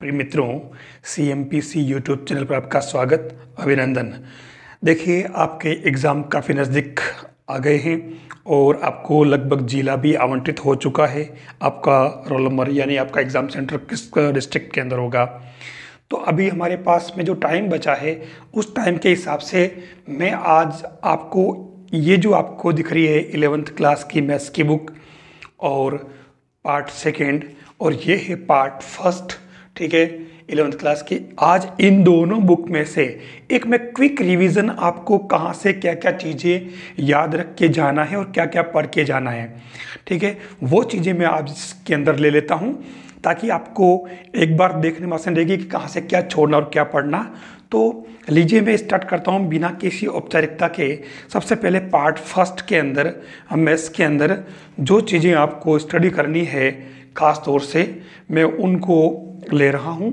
प्रिय मित्रों C M P C YouTube channel पर आपका स्वागत अभिनंदन देखिए आपके एग्ज़ाम काफ़ी नज़दीक आ गए हैं और आपको लगभग जिला भी आवंटित हो चुका है आपका रोल नंबर यानी आपका एग्ज़ाम सेंटर किस डिस्ट्रिक्ट के अंदर होगा तो अभी हमारे पास में जो टाइम बचा है उस टाइम के हिसाब से मैं आज आपको ये जो आपको दिख रही है एलेवंथ क्लास की मैथ्स की बुक और पार्ट सेकेंड और ये है पार्ट फर्स्ट ठीक है इलेवंथ क्लास की आज इन दोनों बुक में से एक मैं क्विक रिवीजन आपको कहाँ से क्या क्या चीज़ें याद रख के जाना है और क्या क्या पढ़ के जाना है ठीक है वो चीज़ें मैं आज इसके अंदर ले लेता हूँ ताकि आपको एक बार देखने में आसान रहेगी कि कहाँ से क्या छोड़ना और क्या पढ़ना तो लीजिए मैं स्टार्ट करता हूँ बिना किसी औपचारिकता के सबसे पहले पार्ट फर्स्ट के अंदर मैथ्स के अंदर जो चीज़ें आपको स्टडी करनी है ख़ास तौर से मैं उनको ले रहा हूँ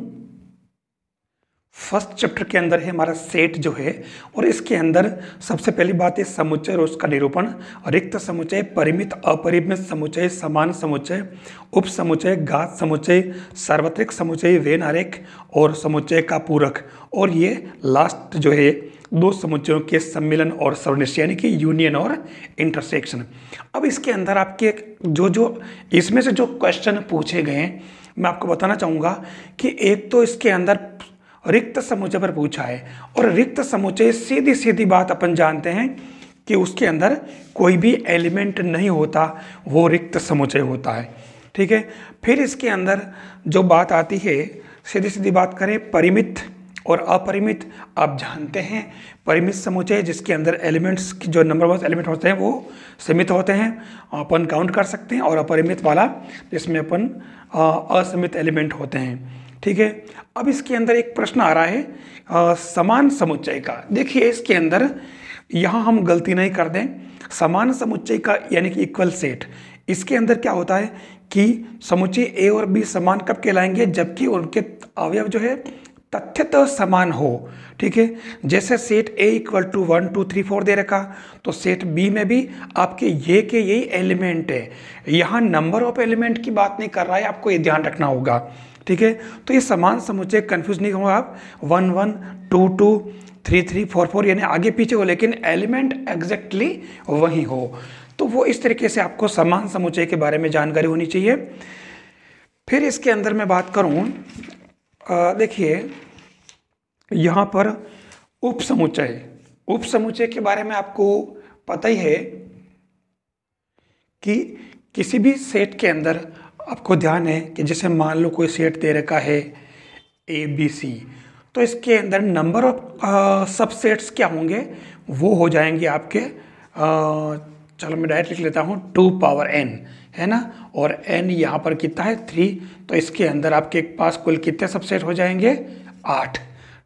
फर्स्ट चैप्टर के अंदर है हमारा सेट जो है और इसके अंदर सबसे पहली बात है समुच्चय और उसका निरूपण रिक्त समुच्चय परिमित अपरिमित समुच्चय समान समुच्चय उप समुच्चय घात समुच्चय सार्वत्रिक समुच्चय वेन आरेख और समुच्चय का पूरक और ये लास्ट जो है दो समुच्चयों के सम्मिलन और सर्वनिश्चय यानी कि यूनियन और इंटरसेक्शन अब इसके अंदर आपके जो जो इसमें से जो क्वेश्चन पूछे गए हैं मैं आपको बताना चाहूँगा कि एक तो इसके अंदर रिक्त समूचे पर पूछा है और रिक्त समूचे सीधी सीधी बात अपन जानते हैं कि उसके अंदर कोई भी एलिमेंट नहीं होता वो रिक्त समूचे होता है ठीक है फिर इसके अंदर जो बात आती है सीधी सीधी बात करें परिमित और अपरिमित आप जानते हैं परिमित समुचय जिसके अंदर एलिमेंट्स की जो नंबर वाइज एलिमेंट होते हैं वो सीमित होते हैं अपन काउंट कर सकते हैं और अपरिमित वाला जिसमें अपन असीमित एलिमेंट होते हैं ठीक है अब इसके अंदर एक प्रश्न आ रहा है आ, समान समुच्चय का देखिए इसके अंदर यहाँ हम गलती नहीं कर दें समान समुच्चय का यानी कि इक्वल सेट इसके अंदर क्या होता है कि समुच्चय ए और बी समान कब कहलाएंगे जबकि उनके अवयव जो है तथ्य तो समान हो ठीक है जैसे set A equal to one two three four दे रखा तो सेट बी में भी आपके ये के यही एलिमेंट है यहाँ नंबर ऑफ एलिमेंट की बात नहीं कर रहा है आपको ये ध्यान रखना होगा ठीक है तो ये समान समुचे कन्फ्यूज नहीं होगा आप one one two two three three four four यानी आगे पीछे हो लेकिन एलिमेंट एग्जैक्टली वही हो तो वो इस तरीके से आपको समान समुचे के बारे में जानकारी होनी चाहिए फिर इसके अंदर मैं बात करूँ देखिए यहाँ पर उप उप समुचय के बारे में आपको पता ही है कि किसी भी सेट के अंदर आपको ध्यान है कि जैसे मान लो कोई सेट दे रखा है ए बी सी तो इसके अंदर नंबर ऑफ सबसेट्स क्या होंगे वो हो जाएंगे आपके आ, चलो मैं डायरेक्ट लिख लेता हूँ टू पावर एन है ना और एन यहाँ पर कितना है थ्री तो इसके अंदर आपके पास कुल कितने सबसेट हो जाएंगे आठ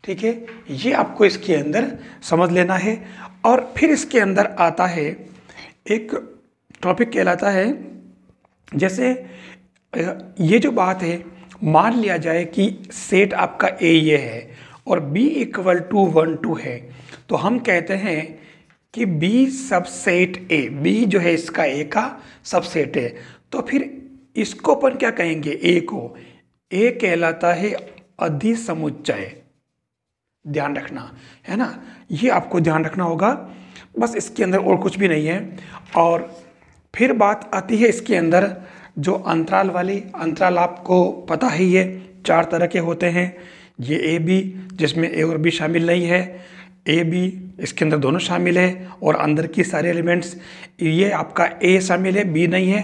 ठीक है ये आपको इसके अंदर समझ लेना है और फिर इसके अंदर आता है एक टॉपिक कहलाता है जैसे ये जो बात है मान लिया जाए कि सेट आपका ए ये है और b equal to one two है तो हम कहते हैं कि बी सबसेट ए बी जो है इसका ए का सबसेट है तो फिर इसको अपन क्या कहेंगे ए को ए कहलाता है अधिसमुच्चय ध्यान रखना है ना ये आपको ध्यान रखना होगा बस इसके अंदर और कुछ भी नहीं है और फिर बात आती है इसके अंदर जो अंतराल वाली अंतराल आपको पता ही है चार तरह के होते हैं ये ए बी जिसमें ए और बी शामिल नहीं है ए बी इसके अंदर दोनों शामिल है और अंदर की सारे एलिमेंट्स ये आपका ए शामिल है बी नहीं है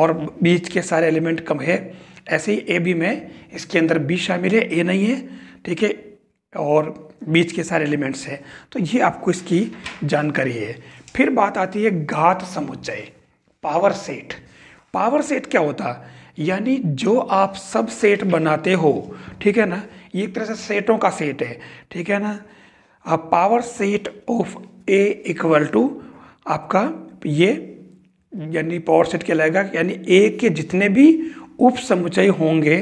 और बीच के सारे एलिमेंट कम है ऐसे ही ए बी में इसके अंदर बी शामिल है ए नहीं है ठीक है और बीच के सारे एलिमेंट्स हैं तो ये आपको इसकी जानकारी है फिर बात आती है घात समुच्चय पावर सेट पावर सेट क्या होता यानी जो आप सब सेट बनाते हो ठीक है ना ये एक तरह से सेटों का सेट है ठीक है ना power set of A equal to आपका ये यानी पावर सेट क्या लगेगा यानी ए के जितने भी उप समुचय होंगे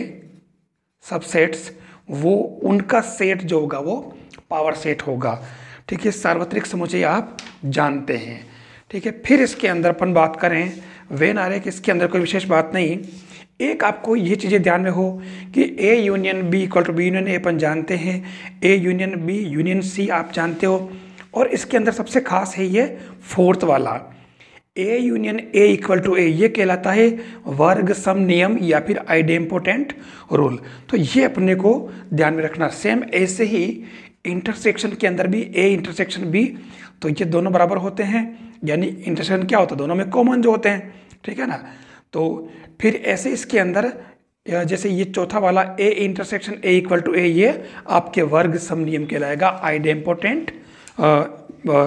सबसेट्स वो उनका सेट जो होगा वो पावर सेट होगा ठीक है सार्वत्रिक समुचय आप जानते हैं ठीक है फिर इसके अंदर अपन बात करें वेन कि इसके अंदर कोई विशेष बात नहीं एक आपको ये चीज़ें ध्यान में हो कि A union B equal to B union A अपन जानते हैं A union B union C आप जानते हो और इसके अंदर सबसे खास है ये फोर्थ वाला A union A equal to A ये कहलाता है वर्ग सम नियम या फिर आइडेम्पोटेंट रूल तो ये अपने को ध्यान में रखना सेम ऐसे ही इंटरसेक्शन के अंदर भी ए इंटरसेक्शन बी तो ये दोनों बराबर होते हैं यानी इंटरसेक्शन क्या होता है दोनों में कॉमन जो होते हैं ठीक है ना तो फिर ऐसे इसके अंदर जैसे ये चौथा वाला A intersection A equal to A ये आपके वर्ग सम नियम कहलाएगा इम्पोर्टेंट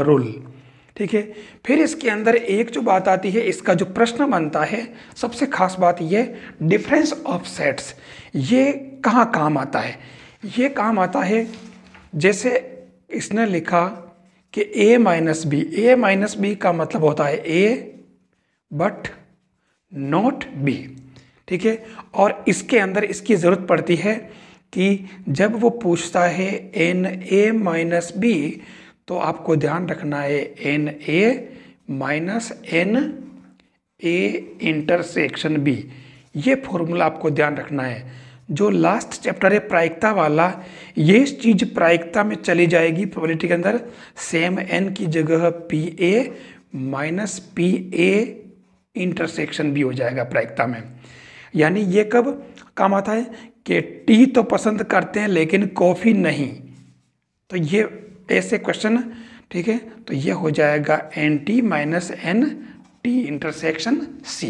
रूल ठीक है फिर इसके अंदर एक जो बात आती है इसका जो प्रश्न बनता है सबसे खास बात ये डिफरेंस ऑफ सेट्स ये कहाँ काम आता है ये काम आता है जैसे इसने लिखा कि a minus B A minus B का मतलब होता है a बट नॉट बी ठीक है और इसके अंदर इसकी ज़रूरत पड़ती है कि जब वो पूछता है एन ए माइनस बी तो आपको ध्यान रखना है N A minus N A intersection B ये फॉर्मूला आपको ध्यान रखना है जो लास्ट चैप्टर है प्रायिकता वाला ये चीज़ प्रायिकता में चली जाएगी प्रोबेबिलिटी के अंदर सेम एन की जगह P A minus P A intersection भी हो जाएगा प्रायिकता में यानी ये कब काम आता है कि टी तो पसंद करते हैं लेकिन कॉफ़ी नहीं तो ये ऐसे क्वेश्चन ठीक है तो ये हो जाएगा n T minus n T intersection C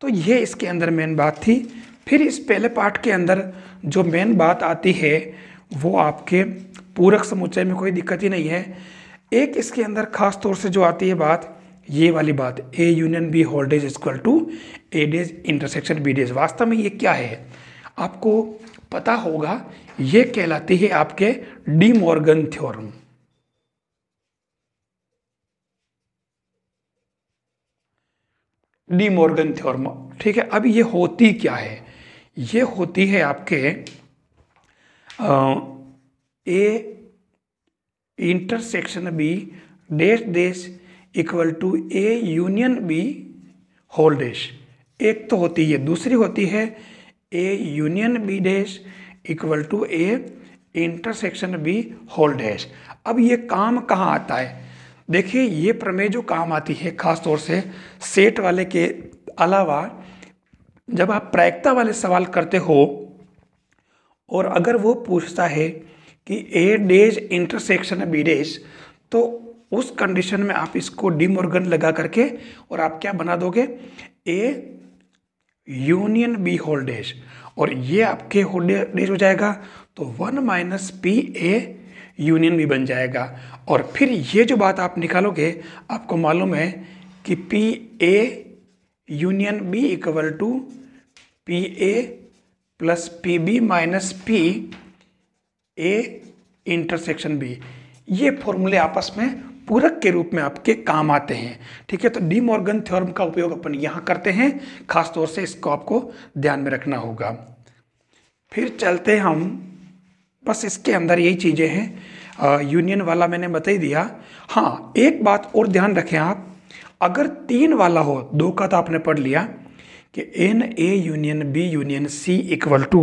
तो ये इसके अंदर मेन बात थी फिर इस पहले पार्ट के अंदर जो मेन बात आती है वो आपके पूरक समुच्चय में कोई दिक्कत ही नहीं है एक इसके अंदर खास तौर से जो आती है बात ये वाली बात A union B whole dash equal to A dash intersection B dash वास्तव में ये क्या है आपको पता होगा ये कहलाती है आपके De Morgan theorem De Morgan theorem ठीक है अब ये होती क्या है ये होती है आपके A intersection B dash dash equal to A union B whole dash एक तो होती है दूसरी होती है A union B dash equal to A intersection B whole dash अब ये काम कहाँ आता है देखिए ये प्रमेय जो काम आती है खास तौर से सेट वाले के अलावा जब आप प्रायिकता वाले सवाल करते हो और अगर वो पूछता है कि A dash intersection B dash तो उस कंडीशन में आप इसको डिमोर्गन लगा करके और आप क्या बना दोगे ए यूनियन बी होल्डेज और ये आपके होल्डेज हो जाएगा तो one minus P A union B बन जाएगा और फिर ये जो बात आप निकालोगे आपको मालूम है कि P A union B equal to P A plus P B minus P A intersection B ये फॉर्मूले आपस में पूरक के रूप में आपके काम आते हैं ठीक है तो डी मॉर्गन थ्योरम का उपयोग अपन यहाँ करते हैं खासतौर से इसको आपको ध्यान में रखना होगा फिर चलते हम बस इसके अंदर यही चीज़ें हैं यूनियन वाला मैंने बता ही दिया हाँ एक बात और ध्यान रखें आप अगर तीन वाला हो दो का तो आपने पढ़ लिया कि N A union B union C equal to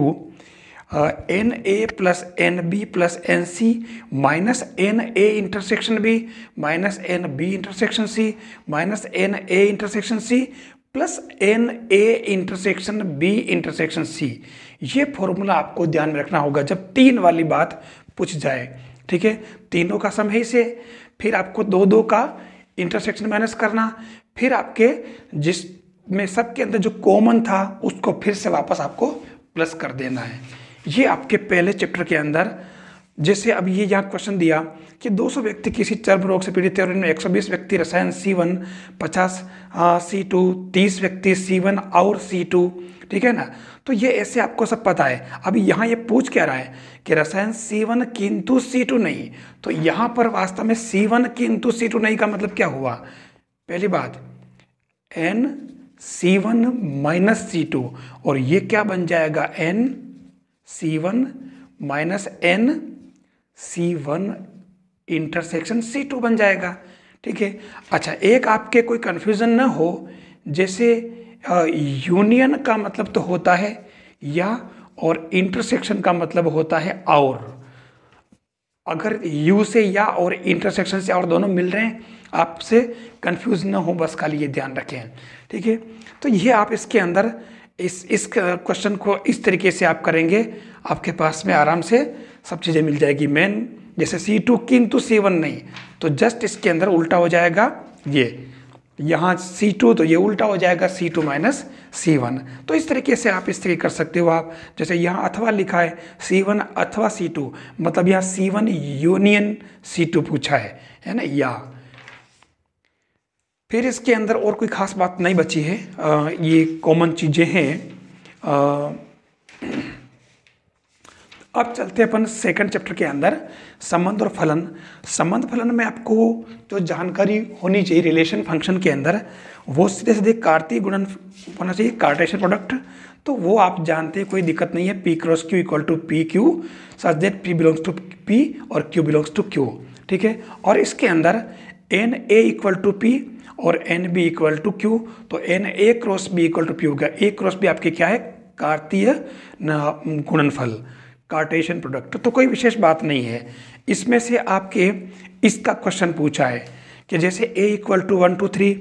N A plus N B plus N C minus N A intersection B minus N B intersection C minus N A intersection C plus N A intersection B intersection C ये formula आपको ध्यान में रखना होगा जब तीन वाली बात पूछ जाए ठीक है तीनों का सम है इसे फिर आपको दो दो का इंटरसेक्शन माइनस करना फिर आपके जिस में सबके अंदर जो कॉमन था उसको फिर से वापस आपको प्लस कर देना है ये आपके पहले चैप्टर के अंदर जैसे अब ये यहाँ क्वेश्चन दिया कि 200 व्यक्ति किसी चर्म रोग से पीड़ित थे और इनमें 120 व्यक्ति रसायन C1 50 पचास C2 30 व्यक्ति C1 और C2 ठीक है ना तो ये ऐसे आपको सब पता है अब यहाँ ये पूछ क्या रहा है कि रसायन सी वन किंतु सी टू नहीं तो यहाँ पर वास्तव में सी वन किंतु सी टू नहीं का मतलब क्या हुआ पहली बात N C one minus C two और ये क्या बन जाएगा N C one minus N C one intersection C two बन जाएगा ठीक है अच्छा एक आपके कोई कन्फ्यूज़न ना हो जैसे यूनियन का मतलब तो होता है या और इंटरसेक्शन का मतलब होता है और अगर यू से या और इंटरसेक्शन से और दोनों मिल रहे हैं आपसे कंफ्यूज ना हो बस खाली ये ध्यान रखें ठीक है तो ये आप इसके अंदर इस इस क्वेश्चन को इस तरीके से आप करेंगे आपके पास में आराम से सब चीज़ें मिल जाएगी मेन जैसे सी टू किंतु सी वन नहीं तो जस्ट इसके अंदर उल्टा हो जाएगा ये यहाँ सी टू तो ये उल्टा हो जाएगा C two minus C one तो इस तरीके से आप इस तरीके कर सकते हो आप जैसे यहाँ अथवा लिखा है सी वन अथवा सी टू मतलब यहाँ C one union C two पूछा है है ना या फिर इसके अंदर और कोई ख़ास बात नहीं बची है आ, ये कॉमन चीज़ें हैं अब चलते अपन सेकंड चैप्टर के अंदर संबंध और फलन संबंध फलन में आपको जो जानकारी होनी चाहिए रिलेशन फंक्शन के अंदर वो सीधे सीधे कार्तीय गुणन होना चाहिए कार्टेशन प्रोडक्ट तो वो आप जानते हैं कोई दिक्कत नहीं है P cross Q equal to P Q such that P belongs to P और क्यू बिलोंग्स टू क्यू ठीक है और इसके अंदर N A equal to P और N B equal to Q तो N A cross B equal to Q हो गया ए क्रॉस बी आपके क्या है कार्तीय गुणनफल कार्टेशियन प्रोडक्ट तो कोई विशेष बात नहीं है इसमें से आपके इसका क्वेश्चन पूछा है कि जैसे A equal to one two three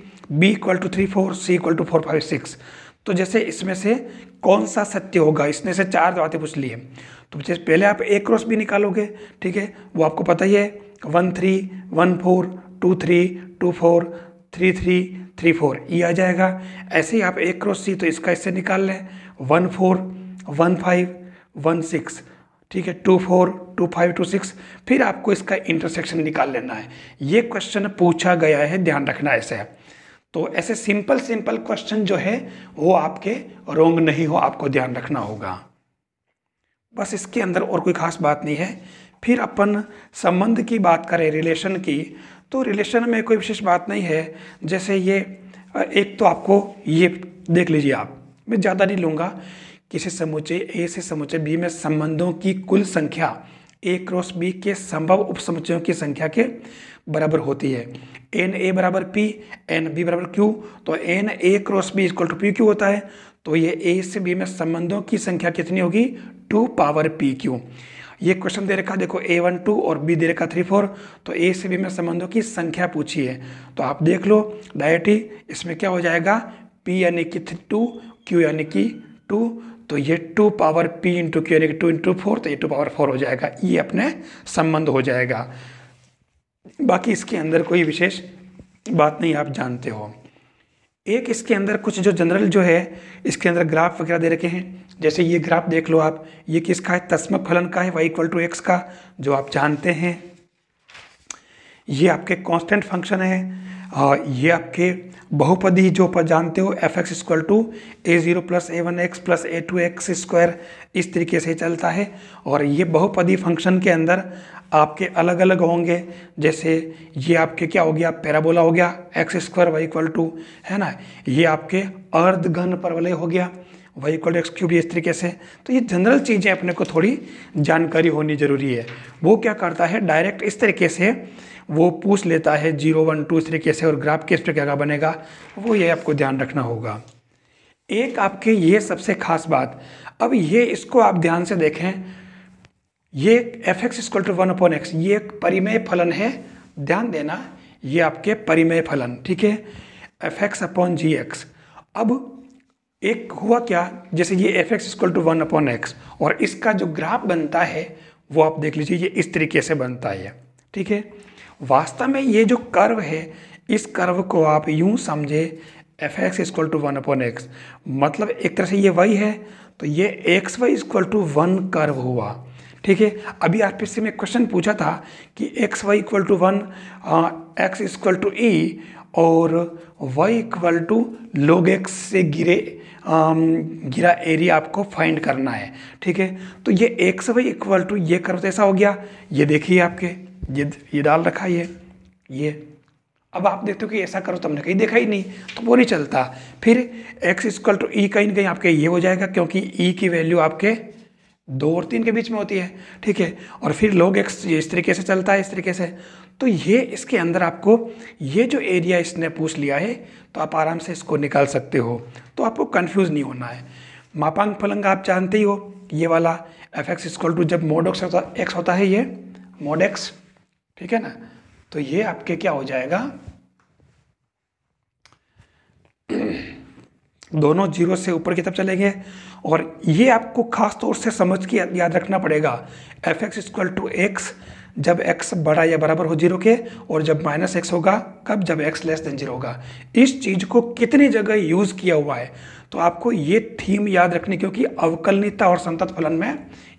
B equal to three four C equal to four five six तो जैसे इसमें से कौन सा सत्य होगा इसने से चार बातें पूछ ली है तो जैसे पहले आप ए क्रॉस भी निकालोगे ठीक है वो आपको पता ही है one three one four two three two four three three three four ये आ जाएगा ऐसे ही आप एक क्रॉस सी तो इसका इससे निकाल लें one four one five one six ठीक है two four two five two six फिर आपको इसका इंटरसेक्शन निकाल लेना है ये क्वेश्चन पूछा गया है ध्यान रखना ऐसे तो ऐसे सिंपल सिंपल क्वेश्चन जो है वो आपके रोंग नहीं हो आपको ध्यान रखना होगा बस इसके अंदर और कोई खास बात नहीं है फिर अपन संबंध की बात करें रिलेशन की तो रिलेशन में कोई विशेष बात नहीं है जैसे ये एक तो आपको ये देख लीजिए आप मैं ज़्यादा नहीं लूँगा किसी समूचे ए से समूचे बी में संबंधों की कुल संख्या ए क्रॉस बी के संभव उप की संख्या के बराबर होती है एन ए बराबर पी एन बी बराबर क्यू तो N A cross B equal to P Q होता है तो ये ए से बी में संबंधों की संख्या कितनी होगी टू पावर पी क्यू ये क्वेश्चन दे रखा देखो ए वन टू और बी दे रखा थ्री फोर तो ए से बी में संबंधों की संख्या पूछी है तो आप देख लो डायटी इसमें क्या हो जाएगा पी यानी कि टू क्यू यानी कि टू तो ये two power P into Q यानी कि टू इंटू फोर तो ये टू पावर फोर हो जाएगा ये अपने संबंध हो जाएगा बाकी इसके अंदर कोई विशेष बात नहीं आप जानते हो एक इसके अंदर कुछ जो जनरल जो है इसके अंदर ग्राफ वगैरह दे रखे हैं जैसे ये ग्राफ देख लो आप ये किसका है तस्म फलन का है वाई इक्वल टू एक्स का जो आप जानते हैं ये आपके कांस्टेंट फंक्शन है और ये आपके बहुपदी जो पर जानते हो F x equal to A zero plus A one X plus A two X square इस तरीके से चलता है और ये बहुपदी फंक्शन के अंदर आपके अलग अलग होंगे जैसे ये आपके क्या हो गया पैराबोला हो गया X square Y equal to है ना ये आपके अर्धघन परवलय हो गया Y equal to X cube इस तरीके से तो ये जनरल चीज़ें अपने को थोड़ी जानकारी होनी ज़रूरी है वो क्या करता है डायरेक्ट इस तरीके से वो पूछ लेता है जीरो वन टू इस तरीके से और ग्राफ किस पर क्या बनेगा वो ये आपको ध्यान रखना होगा एक आपके ये सबसे खास बात अब ये इसको आप ध्यान से देखें ये F x equal to one upon X ये एक परिमेय फलन है ध्यान देना ये आपके परिमेय फलन ठीक है F X upon G X अब एक हुआ क्या जैसे ये F x equal to one upon X और इसका जो ग्राफ बनता है वो आप देख लीजिए ये इस तरीके से बनता है ठीक है वास्तव में ये जो कर्व है इस कर्व को आप यूं समझे F x equal to one upon X मतलब एक तरह से ये वही है तो ये X Y equal to one curve हुआ ठीक है अभी आप इससे मैं क्वेश्चन पूछा था कि x Y equal to one X equal to E और y equal to log X से गिरे गिरा एरिया आपको फाइंड करना है ठीक है तो ये एक्स वाई इक्वल टू ये कर्व तो ऐसा हो गया ये देखिए आपके ये ये डाल रखा है ये अब आप देखते हो कि ऐसा करो तो हमने कहीं देखा ही नहीं तो वो नहीं चलता फिर एक्स इक्वल टू ई कहीं कहीं आपके ये हो जाएगा क्योंकि ई e की वैल्यू आपके दो और तीन के बीच में होती है ठीक है और फिर लोग एक इस तरीके से चलता है इस तरीके से तो ये इसके अंदर आपको ये जो एरिया इसने पूछ लिया है तो आप आराम से इसको निकाल सकते हो तो आपको कन्फ्यूज़ नहीं होना है मापांग फलंग आप जानते ही हो ये वाला एफ एक्स इक्वल टू जब मोड एक्स होता, एक्स होता है ये मोड एक्स ठीक है ना तो ये आपके क्या हो जाएगा दोनों जीरो से ऊपर की तरफ चले गए और ये आपको खास तौर से समझ के याद रखना पड़ेगा F x equal to X जब एक्स बड़ा या बराबर हो जीरो के और जब माइनस एक्स होगा कब जब एक्स लेस देन जीरो होगा इस चीज़ को कितनी जगह यूज़ किया हुआ है तो आपको ये थीम याद रखनी क्योंकि अवकलनीता और संतत फलन में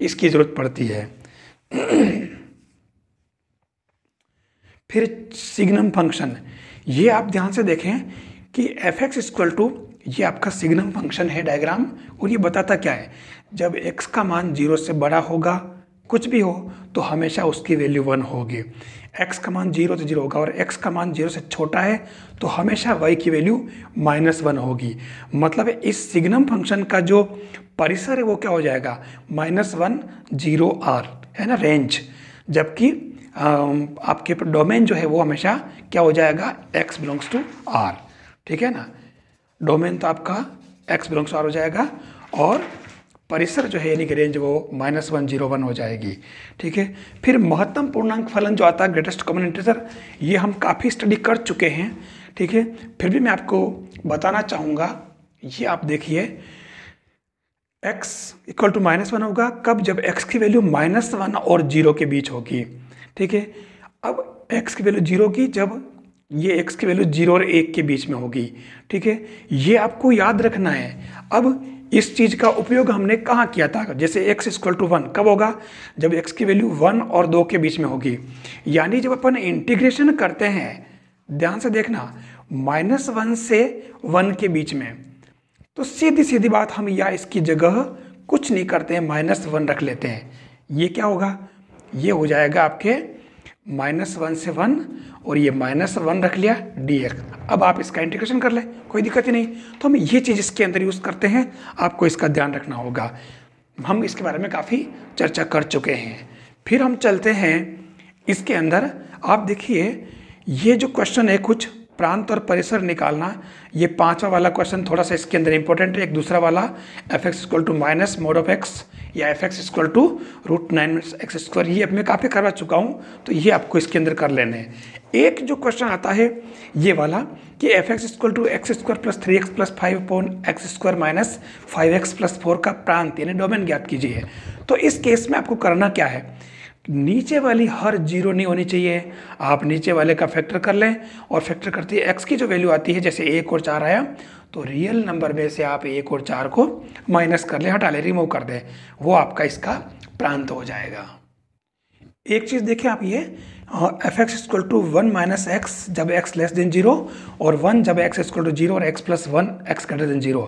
इसकी ज़रूरत पड़ती है फिर सिग्नम फंक्शन ये आप ध्यान से देखें कि एफ एक्स इक्वल टू ये आपका सिग्नम फंक्शन है डायग्राम और ये बताता क्या है जब एक्स का मान जीरो से बड़ा होगा कुछ भी हो तो हमेशा उसकी वैल्यू वन होगी एक्स का मान जीरो से जीरो होगा और एक्स का मान जीरो से छोटा है तो हमेशा वाई की वैल्यू माइनस वन होगी मतलब इस सिग्नम फंक्शन का जो परिसर है वो क्या हो जाएगा माइनस वन जीरो आर है ना रेंज जबकि आपके डोमेन जो है वो हमेशा क्या हो जाएगा एक्स बिलोंग्स टू आर ठीक है ना डोमेन तो आपका एक्स बिलोंग्स आर हो जाएगा और परिसर जो है यानी कि रेंज वो माइनस वन जीरो वन हो जाएगी ठीक है फिर महत्तम पूर्णांक फलन जो आता है ग्रेटेस्ट कॉमन इंटीजर ये हम काफ़ी स्टडी कर चुके हैं ठीक है फिर भी मैं आपको बताना चाहूँगा ये आप देखिए x equal to minus one होगा कब जब x की वैल्यू माइनस वन और जीरो के बीच होगी ठीक है अब x की वैल्यू जीरो की जब ये एक्स की वैल्यू जीरो और एक के बीच में होगी ठीक है ये आपको याद रखना है अब इस चीज़ का उपयोग हमने कहाँ किया था जैसे एक्स इक्वल टू वन कब होगा जब एक्स की वैल्यू वन और दो के बीच में होगी यानी जब अपन इंटीग्रेशन करते हैं ध्यान से देखना माइनस वन से वन के बीच में तो सीधी सीधी बात हम या इसकी जगह कुछ नहीं करते हैं माइनस वन रख लेते हैं ये क्या होगा ये हो जाएगा आपके माइनस वन से वन और ये माइनस वन रख लिया डी एक्स अब आप इसका इंटीग्रेशन कर ले कोई दिक्कत ही नहीं तो हम ये चीज़ इसके अंदर यूज़ करते हैं आपको इसका ध्यान रखना होगा हम इसके बारे में काफ़ी चर्चा कर चुके हैं फिर हम चलते हैं इसके अंदर आप देखिए ये जो क्वेश्चन है कुछ प्रांत और परिसर निकालना ये पांचवा वाला क्वेश्चन थोड़ा सा इसके अंदर इंपॉर्टेंट है एक दूसरा वाला F x equal to minus mod of X या F x equal to root nine X square ये अब मैं काफ़ी करवा चुका हूँ तो ये आपको इसके अंदर कर लेने हैं एक जो क्वेश्चन आता है ये वाला कि F x equal to X square plus three X plus five upon X square minus five X plus four का प्रांत यानी डोमेन ज्ञात कीजिए तो इस केस में आपको करना क्या है नीचे वाली हर जीरो नहीं होनी चाहिए आप नीचे वाले का फैक्टर कर लें और फैक्टर करते हैं एक्स की जो वैल्यू आती है जैसे एक और चार आया तो रियल नंबर में से आप एक और चार को माइनस कर लें हटा लें रिमूव कर दें वो आपका इसका प्रांत हो जाएगा एक चीज़ देखें आप ये F x equal to one minus X जब एक्स लेस देन जीरो और वन जब एक्स इक्वल टू जीरो और X plus one X greater than zero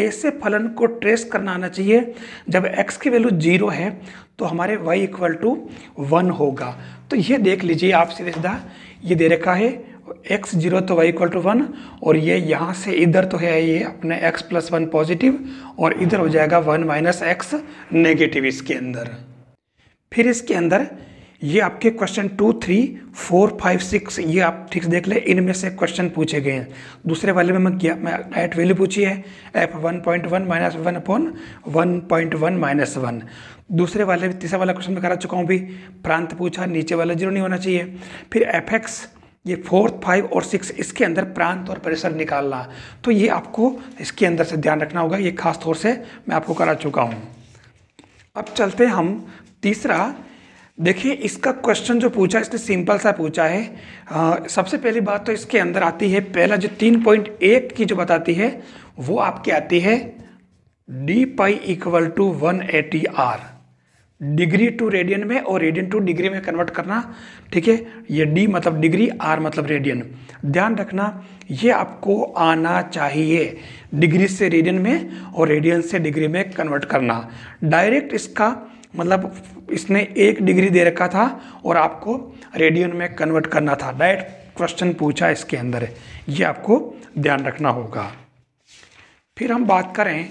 ऐसे फलन को ट्रेस करना आना चाहिए जब एक्स की वैल्यू जीरो है तो हमारे वाई इक्वल टू वन होगा तो ये देख लीजिए आप सीधे सीधा ये दे रखा है एक्स जीरो तो वाई इक्वल टू वन और ये यहाँ से इधर तो है ये अपने एक्स प्लस वन पॉजिटिव और इधर हो जाएगा वन माइनस एक्स नेगेटिव इसके अंदर फिर इसके अंदर ये आपके question two three four five six ये आप ठीक से देख ले इनमें से क्वेश्चन पूछे गए हैं दूसरे वाले में मैं मैं एट वैल्यू पूछी है F one point one minus one upon one point one minus one दूसरे वाले तीसरा वाला क्वेश्चन मैं करा चुका हूँ भी प्रांत पूछा नीचे वाला जीरो नहीं होना चाहिए फिर एफ एक्स ये फोर्थ फाइव और सिक्स इसके अंदर प्रांत और परिसर निकालना तो ये आपको इसके अंदर से ध्यान रखना होगा ये खास तौर से मैं आपको करा चुका हूँ अब चलते हम तीसरा देखिए इसका क्वेश्चन जो पूछा है इसने सिंपल सा पूछा है आ, सबसे पहली बात तो इसके अंदर आती है पहला जो तीन पॉइंट एक की जो बताती है वो आपकी आती है D pi equal to one eighty R degree to radian में और रेडियन टू डिग्री में कन्वर्ट करना ठीक है ये डी मतलब डिग्री आर मतलब रेडियन ध्यान रखना ये आपको आना चाहिए डिग्री से रेडियन में और रेडियन से डिग्री में कन्वर्ट करना डायरेक्ट इसका मतलब इसने एक डिग्री दे रखा था और आपको रेडियन में कन्वर्ट करना था डायरेक्ट क्वेश्चन पूछा इसके अंदर ये आपको ध्यान रखना होगा फिर हम बात करें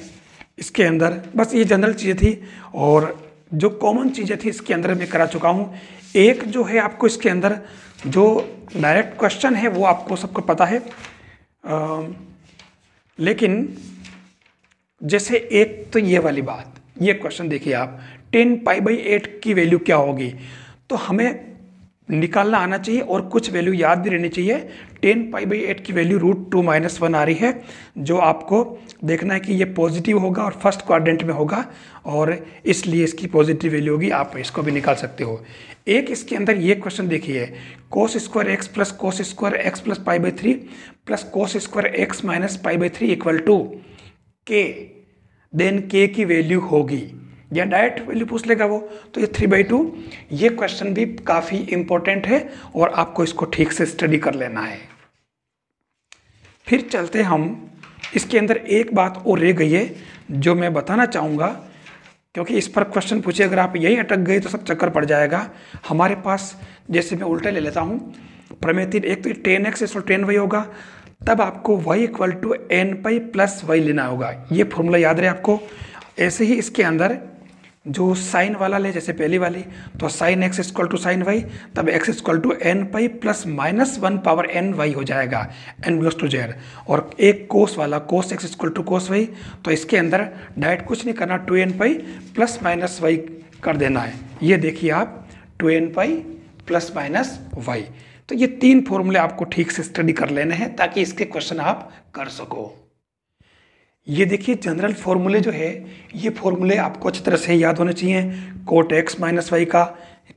इसके अंदर बस ये जनरल चीज़ें थी और जो कॉमन चीज़ें थी इसके अंदर मैं करा चुका हूँ एक जो है आपको इसके अंदर जो डायरेक्ट क्वेश्चन है वो आपको सबको पता है आ, लेकिन जैसे एक तो ये वाली बात ये क्वेश्चन देखिए आप टेन पाई बाई एट की वैल्यू क्या होगी तो हमें निकालना आना चाहिए और कुछ वैल्यू याद भी रहनी चाहिए टेन पाई बाई एट की value root two minus one आ रही है जो आपको देखना है कि ये पॉजिटिव होगा और फर्स्ट क्वाड्रेंट में होगा और इसलिए इसकी पॉजिटिव वैल्यू होगी आप इसको भी निकाल सकते हो एक इसके अंदर ये क्वेश्चन देखिए cos square X plus cos square X plus pi by three plus cos square X minus pi by three equal to K then K की वैल्यू होगी या डायरेक्ट वैल्यू पूछ लेगा वो तो ये थ्री बाई टू ये क्वेश्चन भी काफ़ी इम्पोर्टेंट है और आपको इसको ठीक से स्टडी कर लेना है फिर चलते हम इसके अंदर एक बात और रह गई है जो मैं बताना चाहूँगा क्योंकि इस पर क्वेश्चन पूछे अगर आप यही अटक गए तो सब चक्कर पड़ जाएगा हमारे पास जैसे मैं उल्टा ले लेता हूँ तीन एक तो tan X is tan Y होगा तब आपको Y equal to N pi plus Y लेना होगा ये फॉर्मूला याद रहे आपको ऐसे ही इसके अंदर जो साइन वाला ले जैसे पहली वाली तो sine X equal to sine Y तब X equal to N pi plus minus one power N Y हो जाएगा एन बिलोस टू जेड और एक कोस वाला cos X equal to cos Y तो इसके अंदर डायरेक्ट कुछ नहीं करना two N pi plus minus Y कर देना है ये देखिए आप two N pi plus minus Y तो ये तीन फॉर्मूले आपको ठीक से स्टडी कर लेने हैं ताकि इसके क्वेश्चन आप कर सको ये देखिए जनरल फॉर्मूले जो है ये फॉर्मूले आपको अच्छी तरह से याद होने चाहिए कोट एक्स माइनस वाई का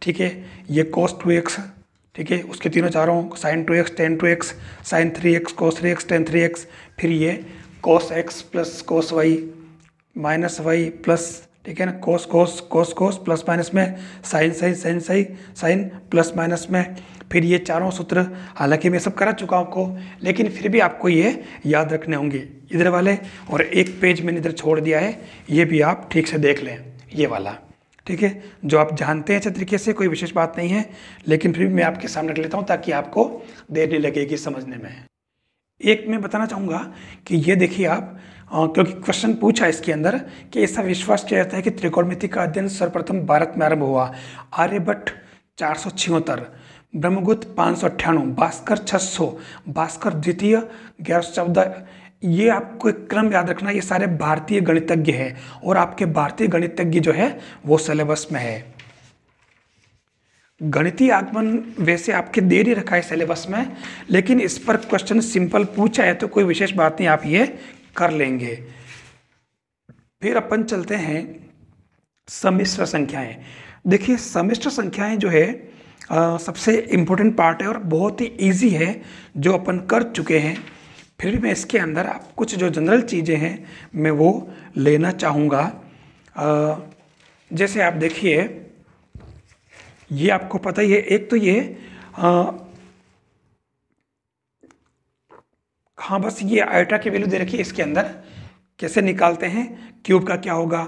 ठीक है ये कोस टू एक्स ठीक है उसके तीनों चारों sine two X tan two X sine three X cos three X tan three X फिर ये cos X plus cos Y minus Y plus ठीक है ना cos cos cos cos plus minus में sine sine sine sine sine plus minus में फिर ये चारों सूत्र हालांकि मैं सब करा चुका हूँ आपको लेकिन फिर भी आपको ये याद रखने होंगे इधर वाले और एक पेज मैंने इधर छोड़ दिया है ये भी आप ठीक से देख लें ये वाला ठीक है जो आप जानते हैं अच्छे तरीके से कोई विशेष बात नहीं है लेकिन फिर भी मैं आपके सामने रख लेता हूँ ताकि आपको देर नहीं लगेगी समझने में एक मैं बताना चाहूँगा कि ये देखिए आप आ, क्योंकि क्वेश्चन पूछा इसके अंदर कि ऐसा विश्वास किया जाता है कि त्रिकोणमिति का अध्ययन सर्वप्रथम भारत में आरंभ हुआ आर्यभट्ट चार सौ छिहत्तर ब्रह्मगुप्त पाँच सौ अट्ठानवे भास्कर छः सौ भास्कर द्वितीय ग्यारह सौ चौदह ये आपको एक क्रम याद रखना ये सारे भारतीय गणितज्ञ हैं और आपके भारतीय गणितज्ञ जो है वो सिलेबस में है गणितीय आगमन वैसे आपके देर ही रखा है सिलेबस में लेकिन इस पर क्वेश्चन सिंपल पूछा है तो कोई विशेष बात नहीं आप ये कर लेंगे फिर अपन चलते हैं समिश्र संख्याएं देखिए समिश्र संख्याएं जो है आ, सबसे इम्पोर्टेंट पार्ट है और बहुत ही ईजी है जो अपन कर चुके हैं फिर भी मैं इसके अंदर आप कुछ जो जनरल चीज़ें हैं मैं वो लेना चाहूँगा जैसे आप देखिए ये आपको पता ही है एक तो ये हाँ बस ये आयोटा की वैल्यू दे रखी है इसके अंदर कैसे निकालते हैं क्यूब का क्या होगा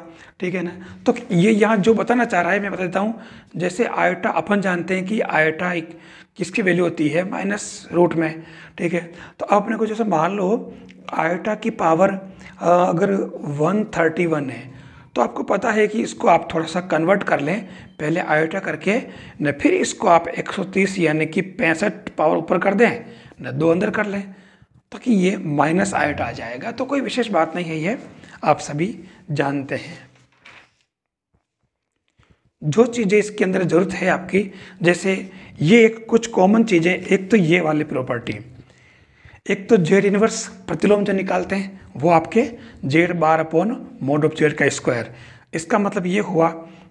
ठीक है ना तो ये यहाँ जो बताना चाह रहा है मैं बता देता हूँ जैसे आयोटा अपन जानते हैं कि आयोटा एक किसकी वैल्यू होती है माइनस रूट में ठीक है तो आप अपने को जैसे मान लो आयोटा की पावर अगर वन थर्टी वन है तो आपको पता है कि इसको आप थोड़ा सा कन्वर्ट कर लें पहले आयोटा करके न फिर इसको आप 130 यानी कि पैंसठ पावर ऊपर कर दें न दो अंदर कर लें तो कि ये माइनस आयट आ जाएगा तो कोई विशेष बात नहीं है ये आप सभी जानते हैं जो चीज़ें इसके अंदर ज़रूरत है आपकी जैसे ये एक कुछ कॉमन चीज़ें एक तो ये वाली प्रॉपर्टी एक तो जेड इनवर्स प्रतिलोम जो निकालते हैं वो आपके Z bar upon mod of Z का स्क्वायर इसका मतलब ये हुआ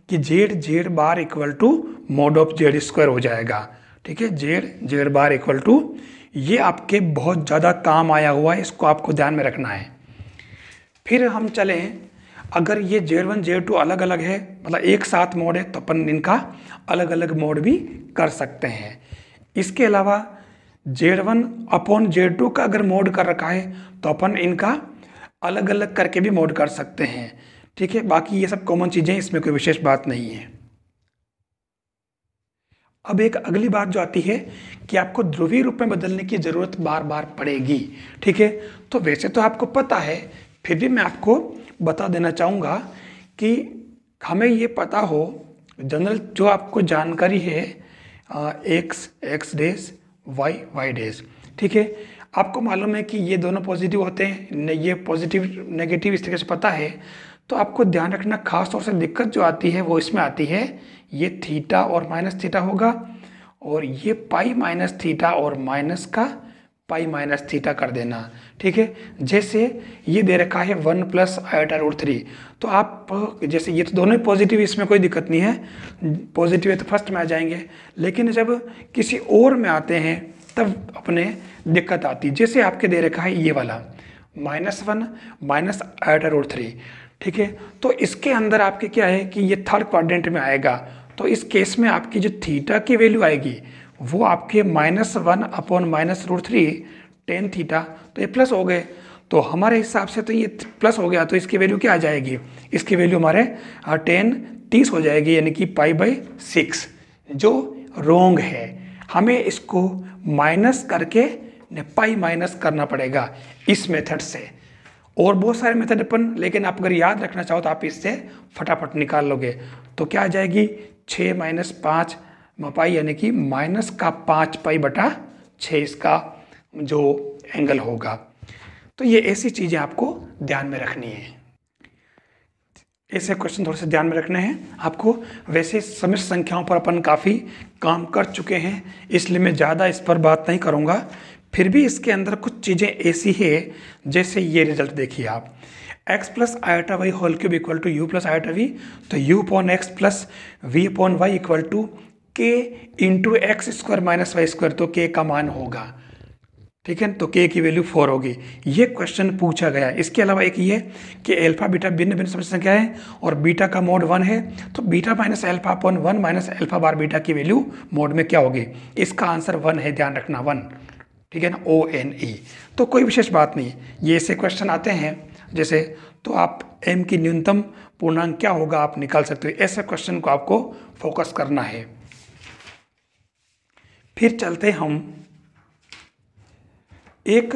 कि Z Z bar equal to mod of Z square हो जाएगा ठीक है Z Z bar equal to ये आपके बहुत ज़्यादा काम आया हुआ है इसको आपको ध्यान में रखना है फिर हम चलें अगर ये जेड वन जेड टू अलग अलग है मतलब एक साथ मोड है तो अपन इनका अलग अलग मोड भी कर सकते हैं इसके अलावा Z one upon Z two का अगर मोड कर रखा है तो अपन इनका अलग अलग करके भी मोड कर सकते हैं ठीक है बाकी ये सब कॉमन चीज़ें इसमें कोई विशेष बात नहीं है अब एक अगली बात जो आती है कि आपको ध्रुवीय रूप में बदलने की ज़रूरत बार बार पड़ेगी ठीक है तो वैसे तो आपको पता है फिर भी मैं आपको बता देना चाहूँगा कि हमें ये पता हो जनरल जो आपको जानकारी है X X dash Y Y dash ठीक है आपको मालूम है कि ये दोनों पॉजिटिव होते हैं ये पॉजिटिव नेगेटिव इस तरीके से पता है तो आपको ध्यान रखना खास तौर से दिक्कत जो आती है वो इसमें आती है ये थीटा और माइनस थीटा होगा और ये पाई माइनस थीटा और माइनस का पाई माइनस थीटा कर देना ठीक है जैसे ये दे रखा है one plus iota root three तो आप जैसे ये तो दोनों ही पॉजिटिव इसमें कोई दिक्कत नहीं है पॉजिटिव है तो फर्स्ट में आ जाएंगे लेकिन जब किसी और में आते हैं तब अपने दिक्कत आती जैसे आपके दे रखा है ये वाला minus one minus iota root three ठीक है तो इसके अंदर आपके क्या है कि ये थर्ड क्वाड्रेंट में आएगा तो इस केस में आपकी जो थीटा की वैल्यू आएगी वो आपके minus one upon minus root three tan theta तो ये प्लस हो गए तो हमारे हिसाब से तो ये प्लस हो गया तो इसकी वैल्यू क्या आ जाएगी इसकी वैल्यू हमारे टेन तीस हो जाएगी यानी कि पाई बाई सिक्स जो रोंग है हमें इसको माइनस करके पाई माइनस करना पड़ेगा इस मेथड से और बहुत सारे मेथड अपन लेकिन आप अगर याद रखना चाहो तो आप इससे फटाफट निकाल लोगे तो क्या आ जाएगी छः माइनस पाँच मपाई यानी कि माइनस का पाँच पाई बटा छः इसका जो एंगल होगा तो ये ऐसी चीज़ें आपको ध्यान में रखनी है ऐसे क्वेश्चन थोड़े से ध्यान में रखने हैं आपको वैसे समय संख्याओं पर अपन काफ़ी काम कर चुके हैं इसलिए मैं ज़्यादा इस पर बात नहीं करूँगा फिर भी इसके अंदर कुछ चीज़ें ऐसी है जैसे ये रिजल्ट देखिए आप x plus iota Y whole cube equal to U plus iota V तो u upon X plus V upon Y equal to K into X square minus Y square तो k का मान होगा ठीक है तो k की वैल्यू फोर होगी ये क्वेश्चन पूछा गया है इसके अलावा एक ये कि एल्फा बीटा भिन्न भिन्न समझ संख्या है और बीटा का मोड वन है तो beta minus alpha upon one minus alpha bar beta की वैल्यू मोड में क्या होगी इसका आंसर वन है ध्यान रखना वन ठीक है ना ओ एन ई तो कोई विशेष बात नहीं ये ऐसे क्वेश्चन आते हैं जैसे तो आप एम की न्यूनतम पूर्णांक क्या होगा आप निकाल सकते हो ऐसे क्वेश्चन को आपको फोकस करना है फिर चलते हम एक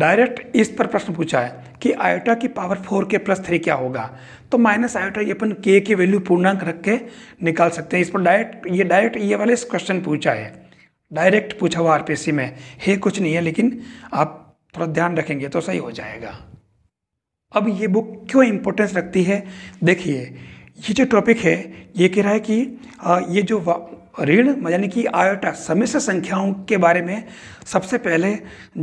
डायरेक्ट इस पर प्रश्न पूछा है कि आयोटा की power four K plus three क्या होगा तो माइनस आयोटा ये अपन के की वैल्यू पूर्णांक रख के निकाल सकते हैं इस पर डायरेक्ट ये डायरेक्ट ये वाले क्वेश्चन पूछा है डायरेक्ट पूछा हुआ आरपीसी में है कुछ नहीं है लेकिन आप थोड़ा ध्यान रखेंगे तो सही हो जाएगा अब ये बुक क्यों इम्पोर्टेंस रखती है देखिए ये जो टॉपिक है ये कह रहा है कि ये जो ऋण यानी कि आयोटा समिश्र संख्याओं के बारे में सबसे पहले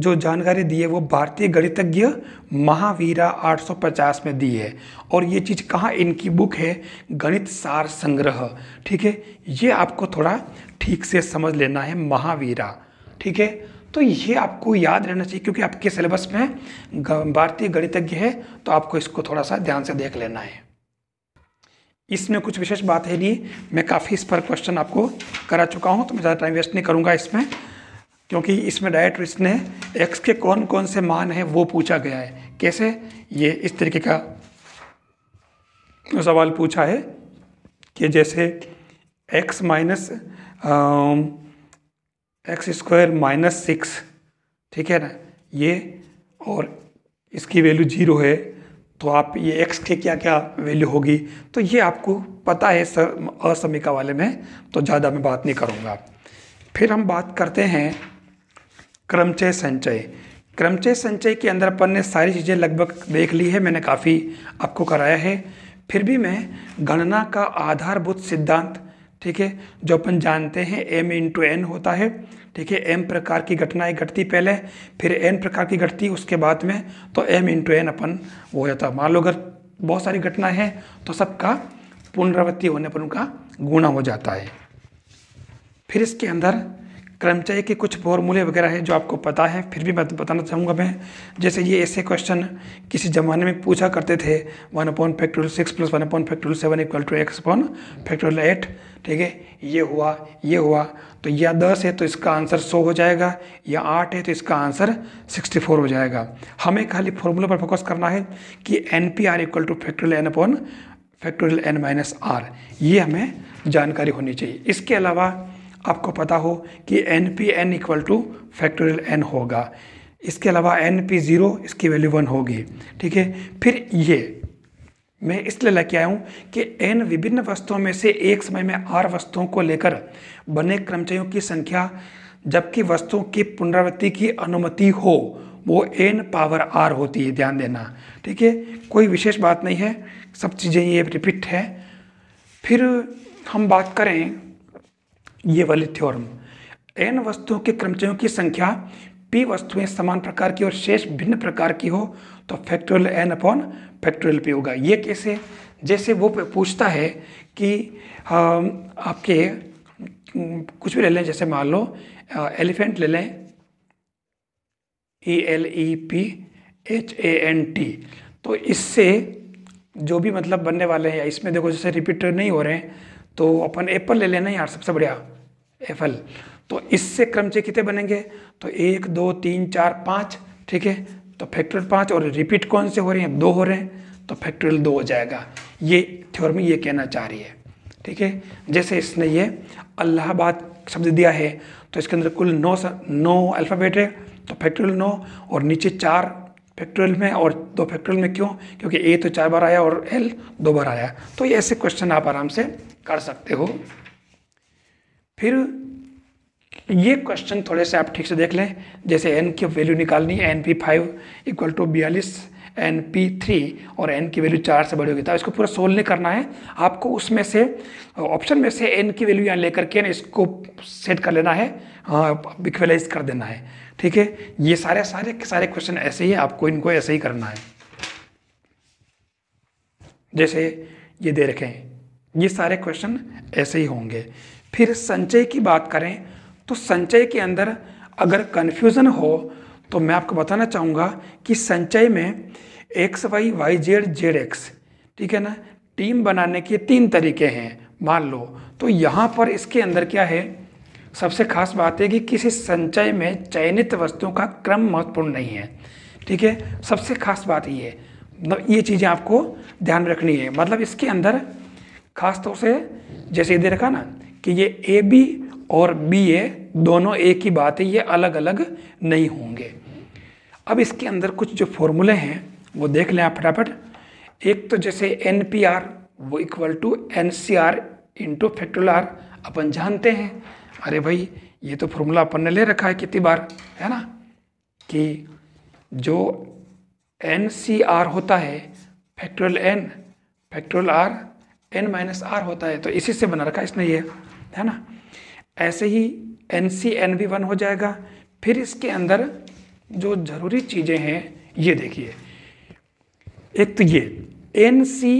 जो जानकारी दी है वो भारतीय गणितज्ञ महावीरा 850 में दी है और ये चीज़ कहाँ इनकी बुक है गणित सार संग्रह ठीक है ये आपको थोड़ा ठीक से समझ लेना है महावीरा ठीक है तो ये आपको याद रहना चाहिए क्योंकि आपके सिलेबस में भारतीय गणितज्ञ है तो आपको इसको थोड़ा सा ध्यान से देख लेना है इसमें कुछ विशेष बात है नहीं मैं काफ़ी इस पर क्वेश्चन आपको करा चुका हूँ तो मैं ज़्यादा टाइम वेस्ट नहीं करूँगा इसमें क्योंकि इसमें डायरेक्ट ने एक्स के कौन कौन से मान हैं वो पूछा गया है कैसे ये इस तरीके का सवाल पूछा है कि जैसे X minus X square minus six ठीक है ना ये और इसकी वैल्यू जीरो है तो आप ये एक्स के क्या क्या वैल्यू होगी तो ये आपको पता है सर असमिका वाले में तो ज़्यादा मैं बात नहीं करूँगा फिर हम बात करते हैं क्रमचय संचय क्रमचय संचय के अंदर अपन ने सारी चीज़ें लगभग देख ली है मैंने काफ़ी आपको कराया है फिर भी मैं गणना का आधारभूत सिद्धांत ठीक है जो अपन जानते हैं m इंटू एन होता है ठीक है m प्रकार की घटनाएं घटती पहले फिर n प्रकार की घटती उसके बाद में तो m इंटू एन अपन वो हो जाता है मान लो अगर बहुत सारी घटनाएं हैं तो सबका पुनरावृत्ति होने पर उनका गुणा हो जाता है फिर इसके अंदर कर्मचारी के कुछ फॉर्मूले वगैरह हैं जो आपको पता है फिर भी मैं तो बताना चाहूँगा मैं जैसे ये ऐसे क्वेश्चन किसी ज़माने में पूछा करते थे one upon factorial six plus one upon factorial seven equal to X upon factorial eight ठीक है ये हुआ ये हुआ तो यह दस है तो इसका आंसर सौ हो जाएगा या आठ है तो इसका आंसर सिक्सटी फोर हो जाएगा हमें खाली फॉर्मूला पर फोकस करना है कि N P R equal to factorial N upon factorial N minus R ये हमें जानकारी होनी चाहिए इसके अलावा आपको पता हो कि N P N equal to factorial N होगा इसके अलावा एन पी ज़ीरो इसकी वैल्यू वन होगी ठीक है फिर ये मैं इसलिए लेके आया हूँ कि एन विभिन्न वस्तुओं में से एक समय में आर वस्तुओं को लेकर बने कर्मचारियों की संख्या जबकि वस्तुओं की पुनरावृत्ति की अनुमति हो वो एन पावर आर होती है ध्यान देना ठीक है कोई विशेष बात नहीं है सब चीज़ें ये रिपीट है फिर हम बात करें ये वाली थ्योरम एन वस्तुओं के कर्मचारियों की संख्या पी वस्तुएं समान प्रकार की और शेष भिन्न प्रकार की हो तो factorial N upon factorial p होगा ये कैसे जैसे वो पूछता है कि आपके कुछ भी ले लें जैसे मान लो एलिफेंट ले लें E L E P H A N T तो इससे जो भी मतलब बनने वाले हैं इसमें देखो जैसे रिपीट नहीं हो रहे हैं तो अपन एप्पल ले लेना यार सबसे बढ़िया एफल तो इससे क्रमचे कितने बनेंगे तो एक दो तीन चार पाँच ठीक है तो फैक्टोरियल पाँच और रिपीट कौन से हो रहे हैं दो हो रहे हैं तो फैक्टोरियल दो हो जाएगा ये थ्योर में ये कहना चाह रही है ठीक है जैसे इसने ये अल्लाहाबाद शब्द दिया है तो इसके अंदर कुल नौ नौ अल्फ़ाबेट है तो फैक्टोरियल नौ और नीचे चार फैक्टोरियल में और दो फैक्टोरियल में क्यों क्योंकि ए तो चार बार आया और एल दो बार आया तो ये ऐसे क्वेश्चन आप आराम से कर सकते हो फिर ये क्वेश्चन थोड़े से आप ठीक से देख लें जैसे एन की वैल्यू निकालनी n p five equal to बयालीस एन पी थ्री और एन की वैल्यू चार से बड़ी होगी तो इसको पूरा सोल्व नहीं करना है आपको उसमें से ऑप्शन में से एन की वैल्यू यहाँ लेकर के ना इसको सेट कर लेना है हाँ, इक्वलाइज कर देना है ठीक है ये सारे सारे सारे क्वेश्चन ऐसे ही आपको इनको ऐसे ही करना है जैसे ये दे रखें ये सारे क्वेश्चन ऐसे ही होंगे फिर संचय की बात करें तो संचय के अंदर अगर कन्फ्यूज़न हो तो मैं आपको बताना चाहूँगा कि संचय में x y y z z x ठीक है ना टीम बनाने के तीन तरीके हैं मान लो तो यहाँ पर इसके अंदर क्या है सबसे खास बात है कि किसी संचय में चयनित वस्तुओं का क्रम महत्वपूर्ण नहीं है ठीक है सबसे खास बात ये है मतलब ये चीज़ें आपको ध्यान रखनी है मतलब इसके अंदर खास तौर से जैसे दे रखा ना कि ये ए बी और बी ए दोनों एक ही बात है ये अलग अलग नहीं होंगे अब इसके अंदर कुछ जो फॉर्मूले हैं वो देख लें आप फटाफट एक तो जैसे एन पी आर वो equal to n c r into factorial r अपन जानते हैं अरे भाई ये तो फॉर्मूला अपन ने ले रखा है कितनी बार है ना कि जो एन सी आर होता है factorial n factorial r n minus r होता है तो इसी से बना रखा है इसने ये है ना ऐसे ही एन सी एन भी वन हो जाएगा फिर इसके अंदर जो ज़रूरी चीज़ें हैं ये देखिए एक तो ये n c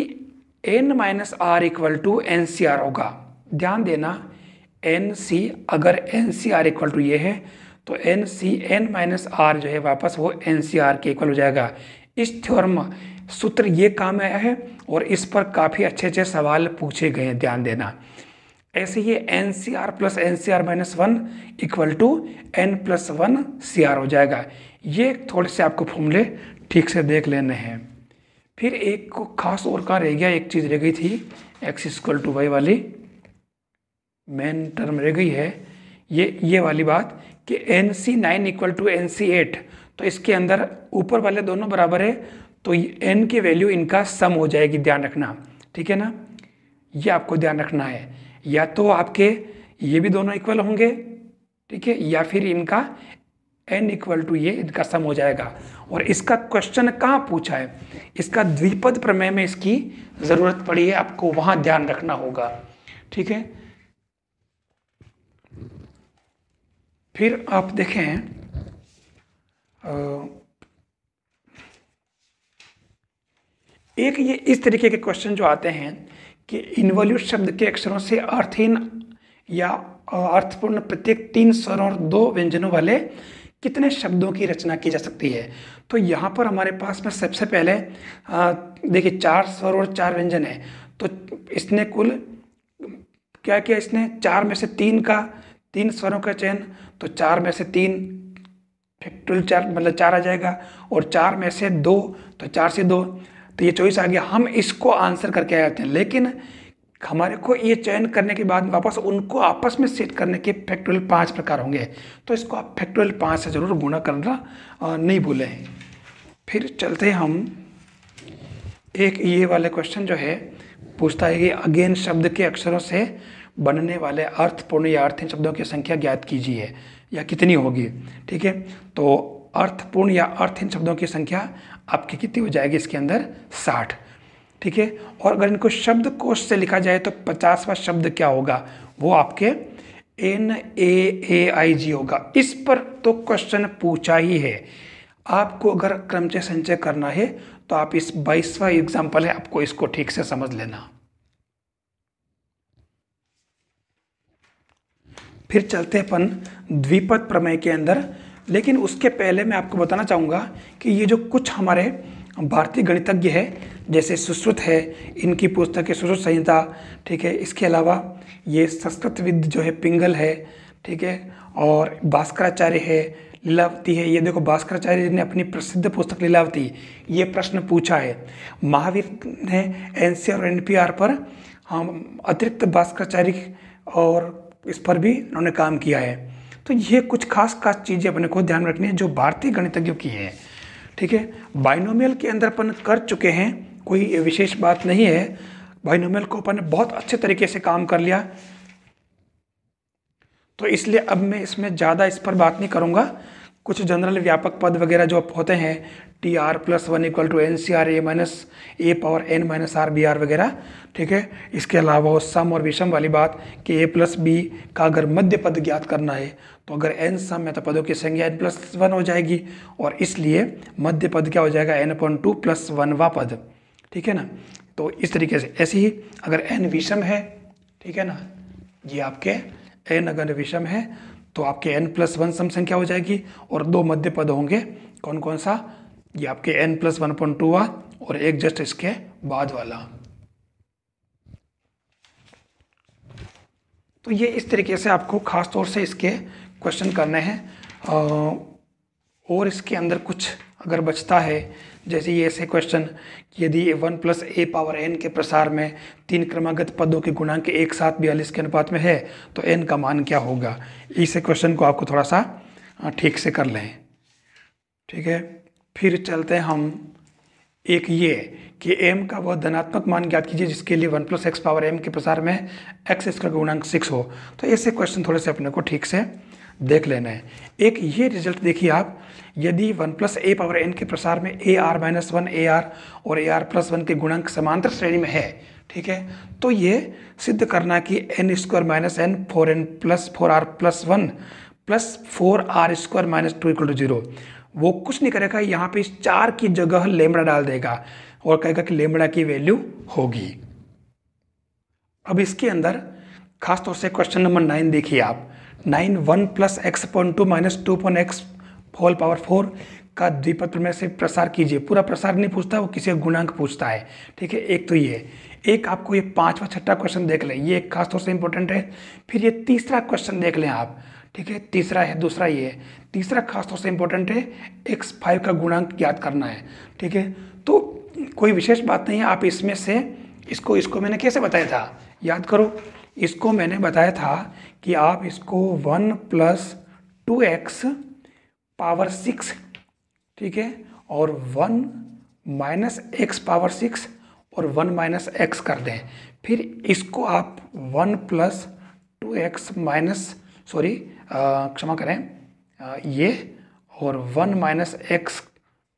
n minus r equal to n c r होगा ध्यान देना एन सी अगर n c r equal to ये है तो n c n minus r जो है वापस वो एन सी आर के इक्वल हो जाएगा इस थ्योरम सूत्र ये काम आया है और इस पर काफ़ी अच्छे अच्छे सवाल पूछे गए हैं ध्यान देना ऐसे ये n c r plus N c r minus one equal to n plus one c r हो जाएगा ये थोड़े से आपको फॉर्मूले ठीक से देख लेने हैं फिर एक को खास और कहाँ रह गया एक चीज़ रह गई थी एक्स इक्वल टू वाई वाली मेन टर्म रह गई है ये ये वाली बात कि n c nine equal to n c eight तो इसके अंदर ऊपर वाले दोनों बराबर है तो एन की वैल्यू इनका सम हो जाएगी ध्यान रखना ठीक है ना ये आपको ध्यान रखना है या तो आपके ये भी दोनों इक्वल होंगे ठीक है या फिर इनका एन इक्वल टू ये इनका सम हो जाएगा और इसका क्वेश्चन कहाँ पूछा है इसका द्विपद प्रमेय में इसकी ज़रूरत पड़ी है आपको वहां ध्यान रखना होगा ठीक है फिर आप देखें एक ये इस तरीके के क्वेश्चन जो आते हैं कि इनवॉल्यूट शब्द के अक्षरों से अर्थहीन या अर्थपूर्ण प्रत्येक तीन स्वरों और दो व्यंजनों वाले कितने शब्दों की रचना की जा सकती है तो यहाँ पर हमारे पास में सबसे पहले देखिए चार स्वर और चार व्यंजन है तो इसने कुल क्या किया इसने चार में से तीन का तीन स्वरों का चयन तो चार में से तीन टुल चार मतलब चार आ जाएगा और चार में से दो तो चार से दो तो ये चॉइस आ गया हम इसको आंसर करके आ जाते हैं लेकिन हमारे को ये चयन करने के बाद वापस उनको आपस में सेट करने के फैक्टोरियल पांच प्रकार होंगे तो इसको आप फैक्टोरियल पांच से ज़रूर गुणा करना नहीं भूलें फिर चलते हम एक ये वाले क्वेश्चन जो है पूछता है कि अगेन शब्द के अक्षरों से बनने वाले अर्थपूर्ण या अर्थहीन शब्दों की संख्या ज्ञात कीजिए या कितनी होगी ठीक है तो अर्थपूर्ण या अर्थहीन शब्दों की संख्या आपकी कितनी हो जाएगी इसके अंदर साठ ठीक है और अगर इनको शब्द कोश से लिखा जाए तो पचासवा शब्द क्या होगा वो आपके एन ए ए आई जी होगा इस पर तो क्वेश्चन पूछा ही है आपको अगर क्रमचय संचय करना है तो आप इस बाईसवा एग्जाम्पल है आपको इसको ठीक से समझ लेना फिर चलते अपन द्विपद प्रमेय के अंदर लेकिन उसके पहले मैं आपको बताना चाहूँगा कि ये जो कुछ हमारे भारतीय गणितज्ञ है जैसे सुश्रुत है इनकी पुस्तक है सुश्रुत संहिता ठीक है इसके अलावा ये संस्कृत विद जो है पिंगल है ठीक है और भास्कराचार्य है लीलावती है ये देखो भास्कराचार्य ने अपनी प्रसिद्ध पुस्तक लीलावती ये प्रश्न पूछा है महावीर ने एन और एन पर हम अतिरिक्त भास्कराचार्य और इस पर भी उन्होंने काम किया है तो ये कुछ खास खास चीज़ें अपने को ध्यान रखनी है जो भारतीय गणितज्ञों की है ठीक है बाइनोमियल के अंदर अपन कर चुके हैं कोई विशेष बात नहीं है बाइनोमियल को अपन ने बहुत अच्छे तरीके से काम कर लिया तो इसलिए अब मैं इसमें ज़्यादा इस पर बात नहीं करूँगा कुछ जनरल व्यापक पद वगैरह जो होते हैं t r plus one equal to n c r a minus a power n minus r b r वगैरह ठीक है इसके अलावा वो सम और विषम वाली बात कि ए प्लस बी का अगर मध्य पद ज्ञात करना है तो अगर एन सम है तो पदों की संख्या एन प्लस वन हो जाएगी और इसलिए मध्य पद क्या हो जाएगा n point two plus one व पद ठीक है ना तो इस तरीके से ऐसे ही अगर एन विषम है ठीक है ना ये आपके एन अगर विषम है तो आपके एन प्लस वन सम संख्या हो जाएगी और दो मध्य पद होंगे कौन कौन सा ये आपके n plus one point two हुआ और एक जस्ट इसके बाद वाला तो ये इस तरीके से आपको ख़ास तौर से इसके क्वेश्चन करने हैं और इसके अंदर कुछ अगर बचता है जैसे ये ऐसे क्वेश्चन यदि one plus a power n के प्रसार में तीन क्रमागत पदों के गुणांक एक साथ बयालीस के अनुपात में है तो एन का मान क्या होगा इसे क्वेश्चन को आपको थोड़ा सा ठीक से कर लें ठीक है फिर चलते हैं हम एक ये कि m का वह धनात्मक मान ज्ञात कीजिए जिसके लिए one plus x power m के प्रसार में एक्स स्क्वायर गुणांक सिक्स हो तो ऐसे क्वेश्चन थोड़े से अपने को ठीक से देख लेना है एक ये रिजल्ट देखिए आप यदि one plus a power n के प्रसार में a r minus one a r और ए आर प्लस वन के गुणांक समांतर श्रेणी में है ठीक है तो ये सिद्ध करना कि n square minus n four n plus four r plus one plus four r square minus two equal to zero वो कुछ नहीं करेगा यहाँ पे इस चार की जगह लेमड़ा डाल देगा और कहेगा कि लेमड़ा की वैल्यू होगी अब इसके अंदर खास तौर से क्वेश्चन नंबर नाइन देखिए आप nine one plus x point two minus two point x whole power four का द्विपत्र में से प्रसार कीजिए पूरा प्रसार नहीं पूछता वो किसी गुणांक पूछता है ठीक है एक तो ये एक आपको ये पांचवा छठा क्वेश्चन देख लें ये खास तौर से इंपॉर्टेंट है फिर ये तीसरा क्वेश्चन देख लें आप ठीक है तीसरा है दूसरा ये है तीसरा खासतौर से इम्पोर्टेंट है एक्स फाइव का गुणांक याद करना है ठीक है तो कोई विशेष बात नहीं है आप इसमें से इसको इसको मैंने कैसे बताया था याद करो इसको मैंने बताया था कि आप इसको one plus two x power six ठीक है और one minus x power six और वन माइनस एक्स कर दें फिर इसको आप one plus two x minus sorry क्षमा करें आ, ये और one minus x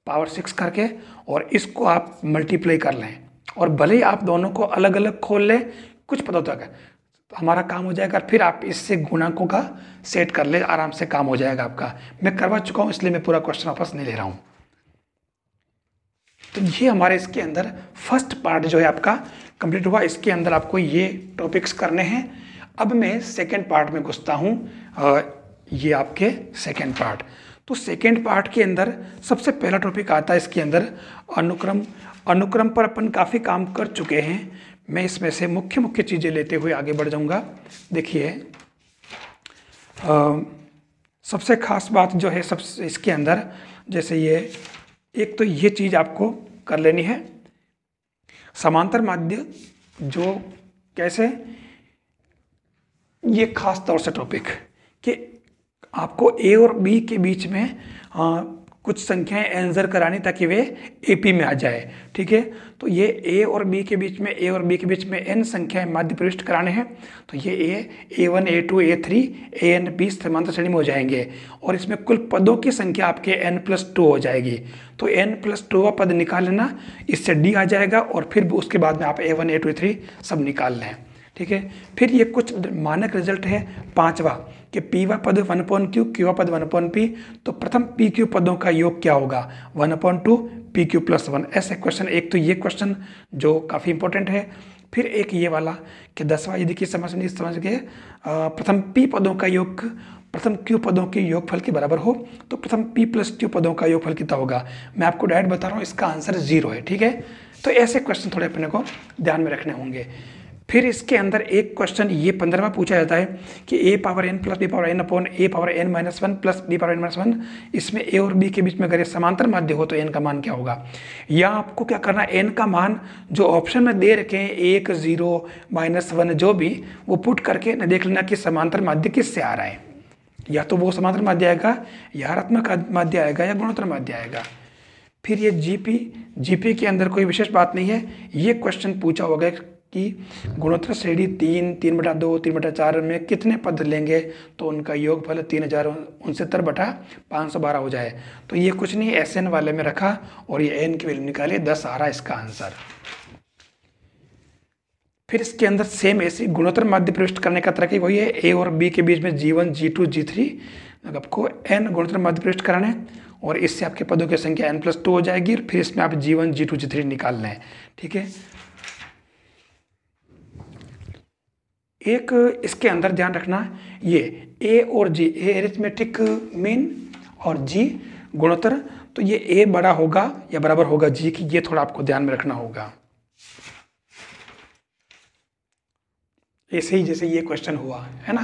power six करके और इसको आप मल्टीप्लाई कर लें और भले ही आप दोनों को अलग अलग खोल लें कुछ पता होता है तो हमारा काम हो जाएगा फिर आप इससे गुणाकों का सेट कर ले आराम से काम हो जाएगा आपका मैं करवा चुका हूँ इसलिए मैं पूरा क्वेश्चन वापस नहीं ले रहा हूँ तो ये हमारे इसके अंदर फर्स्ट पार्ट जो है आपका कंप्लीट हुआ इसके अंदर आपको ये टॉपिक्स करने हैं अब मैं सेकेंड पार्ट में घुसता हूँ ये आपके सेकेंड पार्ट तो सेकेंड पार्ट के अंदर सबसे पहला टॉपिक आता है इसके अंदर अनुक्रम अनुक्रम पर अपन काफ़ी काम कर चुके हैं मैं इसमें से मुख्य मुख्य चीज़ें लेते हुए आगे बढ़ जाऊंगा देखिए सबसे खास बात जो है सबसे इसके अंदर जैसे ये एक तो ये चीज़ आपको कर लेनी है समांतर माध्य जो कैसे ये खास तौर से टॉपिक कि आपको ए और बी के बीच में आ, कुछ संख्याएं आंसर करानी ताकि वे ए पी में आ जाए ठीक है तो ये ए और बी के बीच में ए और बी के बीच में एन संख्याएं माध्य प्रविष्ट कराने हैं तो ये a a one a two a three a n b समांतर श्रेणी में हो जाएंगे और इसमें कुल पदों की संख्या आपके एन प्लस टू हो जाएगी तो एन प्लस टू का पद निकाल लेना इससे डी आ जाएगा और फिर उसके बाद में आप a one a two a three सब निकाल लें ठीक है फिर ये कुछ मानक रिजल्ट है पांचवा कि पी वा पद वन पॉइंट क्यू क्यू पद वन पॉइंट पी तो प्रथम पी क्यू पदों का योग क्या होगा one point two P q plus one ऐसे क्वेश्चन एक तो ये क्वेश्चन जो काफ़ी इंपॉर्टेंट है फिर एक ये वाला कि दसवा यदि देखिए समझ नहीं समझ गए प्रथम पी पदों का योग प्रथम क्यू पदों के योगफल के बराबर हो तो प्रथम पी प्लस क्यू पदों का योगफल कितना होगा मैं आपको डायरेक्ट बता रहा हूँ इसका आंसर जीरो है ठीक है तो ऐसे क्वेश्चन थोड़े अपने को ध्यान में रखने होंगे फिर इसके अंदर एक क्वेश्चन ये पंद्रह में पूछा जाता है कि a power n plus b power n upon a power n minus one plus b power n minus one इसमें ए और बी के बीच में अगर समांतर माध्य हो तो एन का मान क्या होगा या आपको क्या करना एन का मान जो ऑप्शन में दे रखे हैं एक जीरो माइनस वन जो भी वो पुट करके देख लेना कि समांतर माध्य किससे आ रहा है या तो वो समांतर माध्य आएगा या रत्मक माध्य आएगा या गुणोत्तर माध्य आएगा फिर ये जीपी जीपी के अंदर कोई विशेष बात नहीं है ये क्वेश्चन पूछा होगा कि गुणोत्तर श्रेणी तीन तीन बटा दो तीन बटा चार में कितने पद लेंगे तो उनका योगफल तीन हजार उनसत्तर बटा पाँच सौ बारह हो जाए तो ये कुछ नहीं एस एन वाले में रखा और ये एन की वैल्यू निकाली दस आ रहा इसका आंसर फिर इसके अंदर सेम ऐसी गुणोत्तर माध्य प्रविष्ट करने का तरक्की वही है ए और बी के बीच में g one g two g three आपको एन गुणोत्तर माध्य प्रविष्ट कराने है और इससे आपके पदों की संख्या एन प्लस टू हो जाएगी और फिर इसमें आप g one g two g three निकाल लें ठीक है एक इसके अंदर ध्यान रखना ये ए और जी ए एरिथमेटिक मीन और जी गुणोत्तर तो ये ए बड़ा होगा या बराबर होगा जी की ये थोड़ा आपको ध्यान में रखना होगा ऐसे ही जैसे ये क्वेश्चन हुआ है ना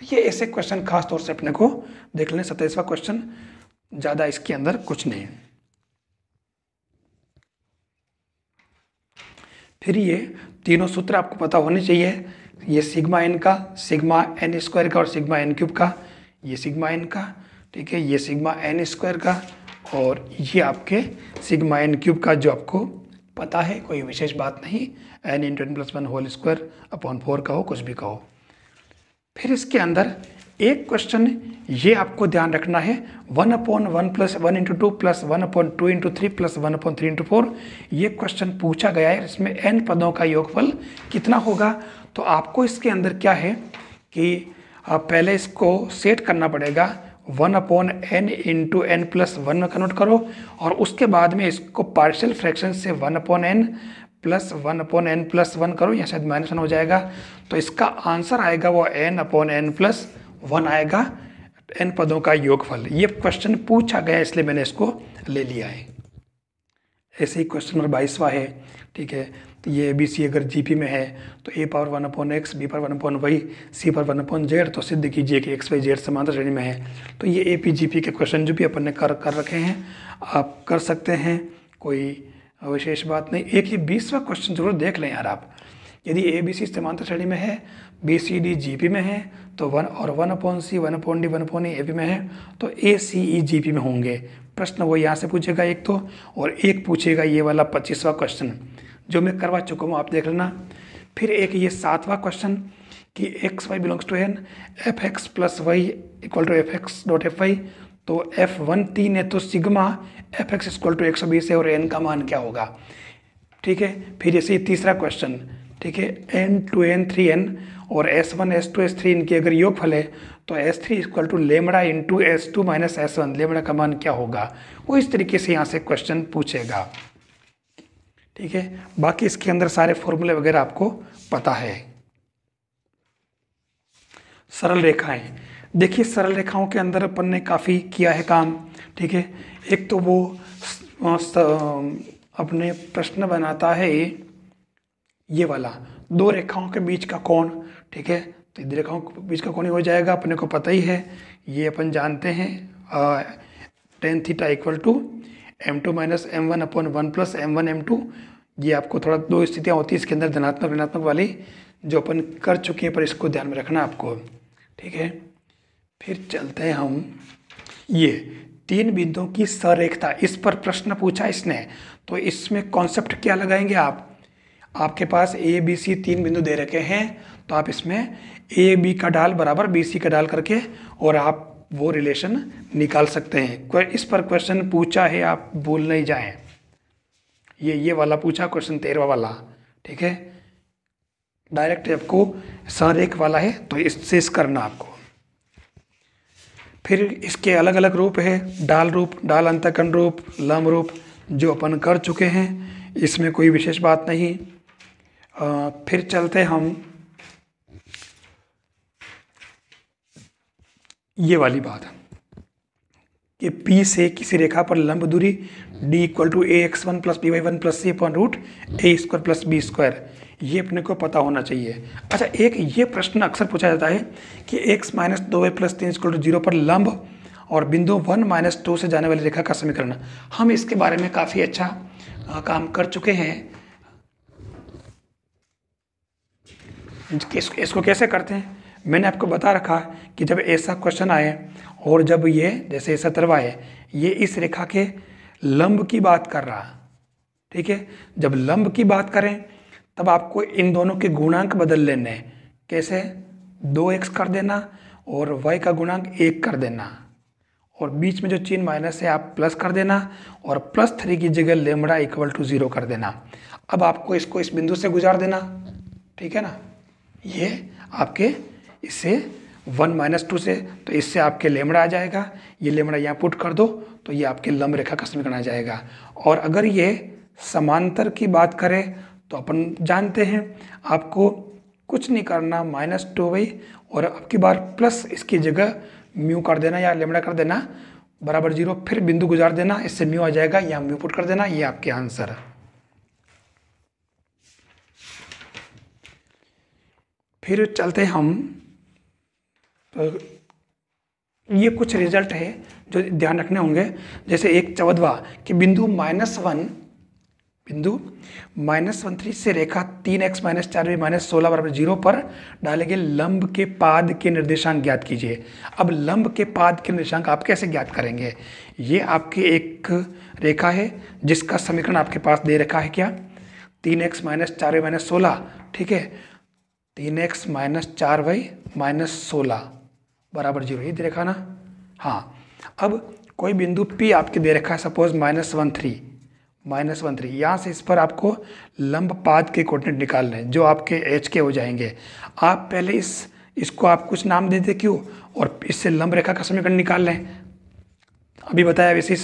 तो ये ऐसे क्वेश्चन खास तौर से अपने को देख लें सत्ताईसवा क्वेश्चन ज़्यादा इसके अंदर कुछ नहीं फिर ये तीनों सूत्र आपको पता होने चाहिए ये सिग्मा एन का सिग्मा एन स्क्वायर का और सिग्मा एन क्यूब का ये सिग्मा एन का ठीक है ये सिग्मा एन स्क्वायर का और ये आपके सिग्मा एन क्यूब का जो आपको पता है कोई विशेष बात नहीं n in ten plus one whole square upon four का हो कुछ भी का हो फिर इसके अंदर एक क्वेश्चन ये आपको ध्यान रखना है one upon one plus one into two plus one upon two into three plus one upon three into four ये क्वेश्चन पूछा गया है इसमें एन पदों का योगफल कितना होगा तो आपको इसके अंदर क्या है कि पहले इसको सेट करना पड़ेगा one upon n into n plus one में कन्वर्ट करो और उसके बाद में इसको पार्शियल फ्रैक्शन से one upon n plus one upon n plus one करो या शायद माइनस वन हो जाएगा तो इसका आंसर आएगा वो n upon n plus one आएगा एन पदों का योगफल ये क्वेश्चन पूछा गया इसलिए मैंने इसको ले लिया है ऐसे ही क्वेश्चन नंबर बाईसवा है ठीक है तो ये ए बी सी अगर जी पी में है तो a power one upon x b power one upon y c power one upon z तो सिद्ध कीजिए कि एक्स वाई जेड समांतर श्रेणी में है तो ये ए पी जी पी के क्वेश्चन जो भी अपन ने कर कर रखे हैं आप कर सकते हैं कोई विशेष बात नहीं एक ये बीसवा क्वेश्चन जरूर देख लें यार आप यदि ए बी सी समांतर श्रेणी में है b c d G P में है तो वन और one upon c one upon d one upon a e, P में है तो ए सी ई जी पी में होंगे प्रश्न वो यहाँ से पूछेगा एक तो और एक पूछेगा ये वाला पच्चीसवा क्वेश्चन जो मैं करवा चुका हूँ आप देख लेना फिर एक ये सातवा क्वेश्चन कि x y belongs to n f x plus y equal to f x dot f y तो एफ वन तीन है तो sigma f x equal to एक सौ बीस है और एन का मान क्या होगा ठीक है फिर जैसे तीसरा क्वेश्चन ठीक है n two n three n और s one s two s three इनकी अगर योग फल है तो s three equal to lambda into s two minus s one lambda का मान क्या होगा वो इस तरीके से यहाँ से क्वेश्चन पूछेगा ठीक है बाकी इसके अंदर सारे फॉर्मूले वगैरह आपको पता है सरल रेखाएं देखिए सरल रेखाओं के अंदर अपन ने काफ़ी किया है काम ठीक है एक तो वो अपने प्रश्न बनाता है ये वाला दो रेखाओं के बीच का कोण ठीक है तो इन रेखाओं के बीच का कोण हो जाएगा अपने को पता ही है ये अपन जानते हैं tan theta equal to m two minus m one अपन one plus m one m two ये आपको थोड़ा दो स्थितियाँ होती है इसके अंदर धनात्मक ऋणात्मक वाली जो अपन कर चुके हैं पर इसको ध्यान में रखना आपको ठीक है फिर चलते हैं हम ये तीन बिंदुओं की सरेखता इस पर प्रश्न पूछा इसने तो इसमें कॉन्सेप्ट क्या लगाएंगे आप आपके पास ए बी सी तीन बिंदु दे रखे हैं तो आप इसमें ए बी का डाल बराबर बी सी का डाल करके और आप वो रिलेशन निकाल सकते हैं इस पर क्वेश्चन पूछा है आप भूल नहीं जाएं ये ये वाला पूछा क्वेश्चन तेरवा वाला ठीक है डायरेक्ट आपको संरेख वाला है तो इससे इस करना आपको फिर इसके अलग अलग रूप है डाल रूप डाल अंतकन रूप लम रूप जो अपन कर चुके हैं इसमें कोई विशेष बात नहीं फिर चलते हम ये वाली बात कि P से किसी रेखा पर लंब दूरी d equal to a x one plus p y one plus c अपन root a square plus b square ये अपने को पता होना चाहिए अच्छा एक ये प्रश्न अक्सर पूछा जाता है कि x माइनस दो वाई प्लस तीन इक्वल टू जीरो पर लंब और बिंदु वन माइनस टू से जाने वाली रेखा का समीकरण हम इसके बारे में काफ़ी अच्छा काम कर चुके हैं इसको, इसको कैसे करते हैं मैंने आपको बता रखा कि जब ऐसा क्वेश्चन आए और जब ये जैसे ऐसा तरवा है ये इस रेखा के लंब की बात कर रहा ठीक है जब लंब की बात करें तब आपको इन दोनों के गुणांक बदल लेने हैं कैसे दो एक्स कर देना और वाई का गुणांक एक कर देना और बीच में जो चीन माइनस है आप प्लस कर देना और प्लस थ्री की जगह लेमड़ा इक्वल टू ज़ीरो कर देना अब आपको इसको इस बिंदु से गुजार देना ठीक है ना ये आपके इससे वन माइनस टू से तो इससे आपके लेमड़ा आ जाएगा ये लेमड़ा यहाँ पुट कर दो तो ये आपके लंब रेखा का समीकरण आ जाएगा और अगर ये समांतर की बात करें तो अपन जानते हैं आपको कुछ नहीं करना माइनस टू वही और अब की बार प्लस इसकी जगह म्यू कर देना या लेमड़ा कर देना बराबर जीरो फिर बिंदु गुजार देना इससे म्यू आ जाएगा या म्यू पुट कर देना ये आपके आंसर है फिर चलते हम तो ये कुछ रिजल्ट है जो ध्यान रखने होंगे जैसे एक चौदवा कि बिंदु माइनस वन बिंदु माइनस वन थ्री से रेखा तीन एक्स माइनस चार बी माइनस सोलह बराबर जीरो पर डाले गए लंब के पाद के निर्देशांक ज्ञात कीजिए अब लंब के पाद के निर्देशांक आप कैसे ज्ञात करेंगे ये आपकी एक रेखा है जिसका समीकरण आपके पास दे रखा है क्या तीन एक्स माइनस चार बी माइनस सोलह ठीक है तीन एक्स माइनस चार वाई माइनस सोलह बराबर जीरो ये दे रखा ना हाँ अब कोई बिंदु P आपके दे रखा है suppose minus one three minus one three यहाँ से इस पर आपको लंब पाद के कोऑर्डिनेट निकालने हैं जो आपके एच के हो जाएंगे आप पहले इस इसको आप कुछ नाम दे दें क्यों और इससे लंब रेखा का समीकरण निकाल लें अभी बताया वैसे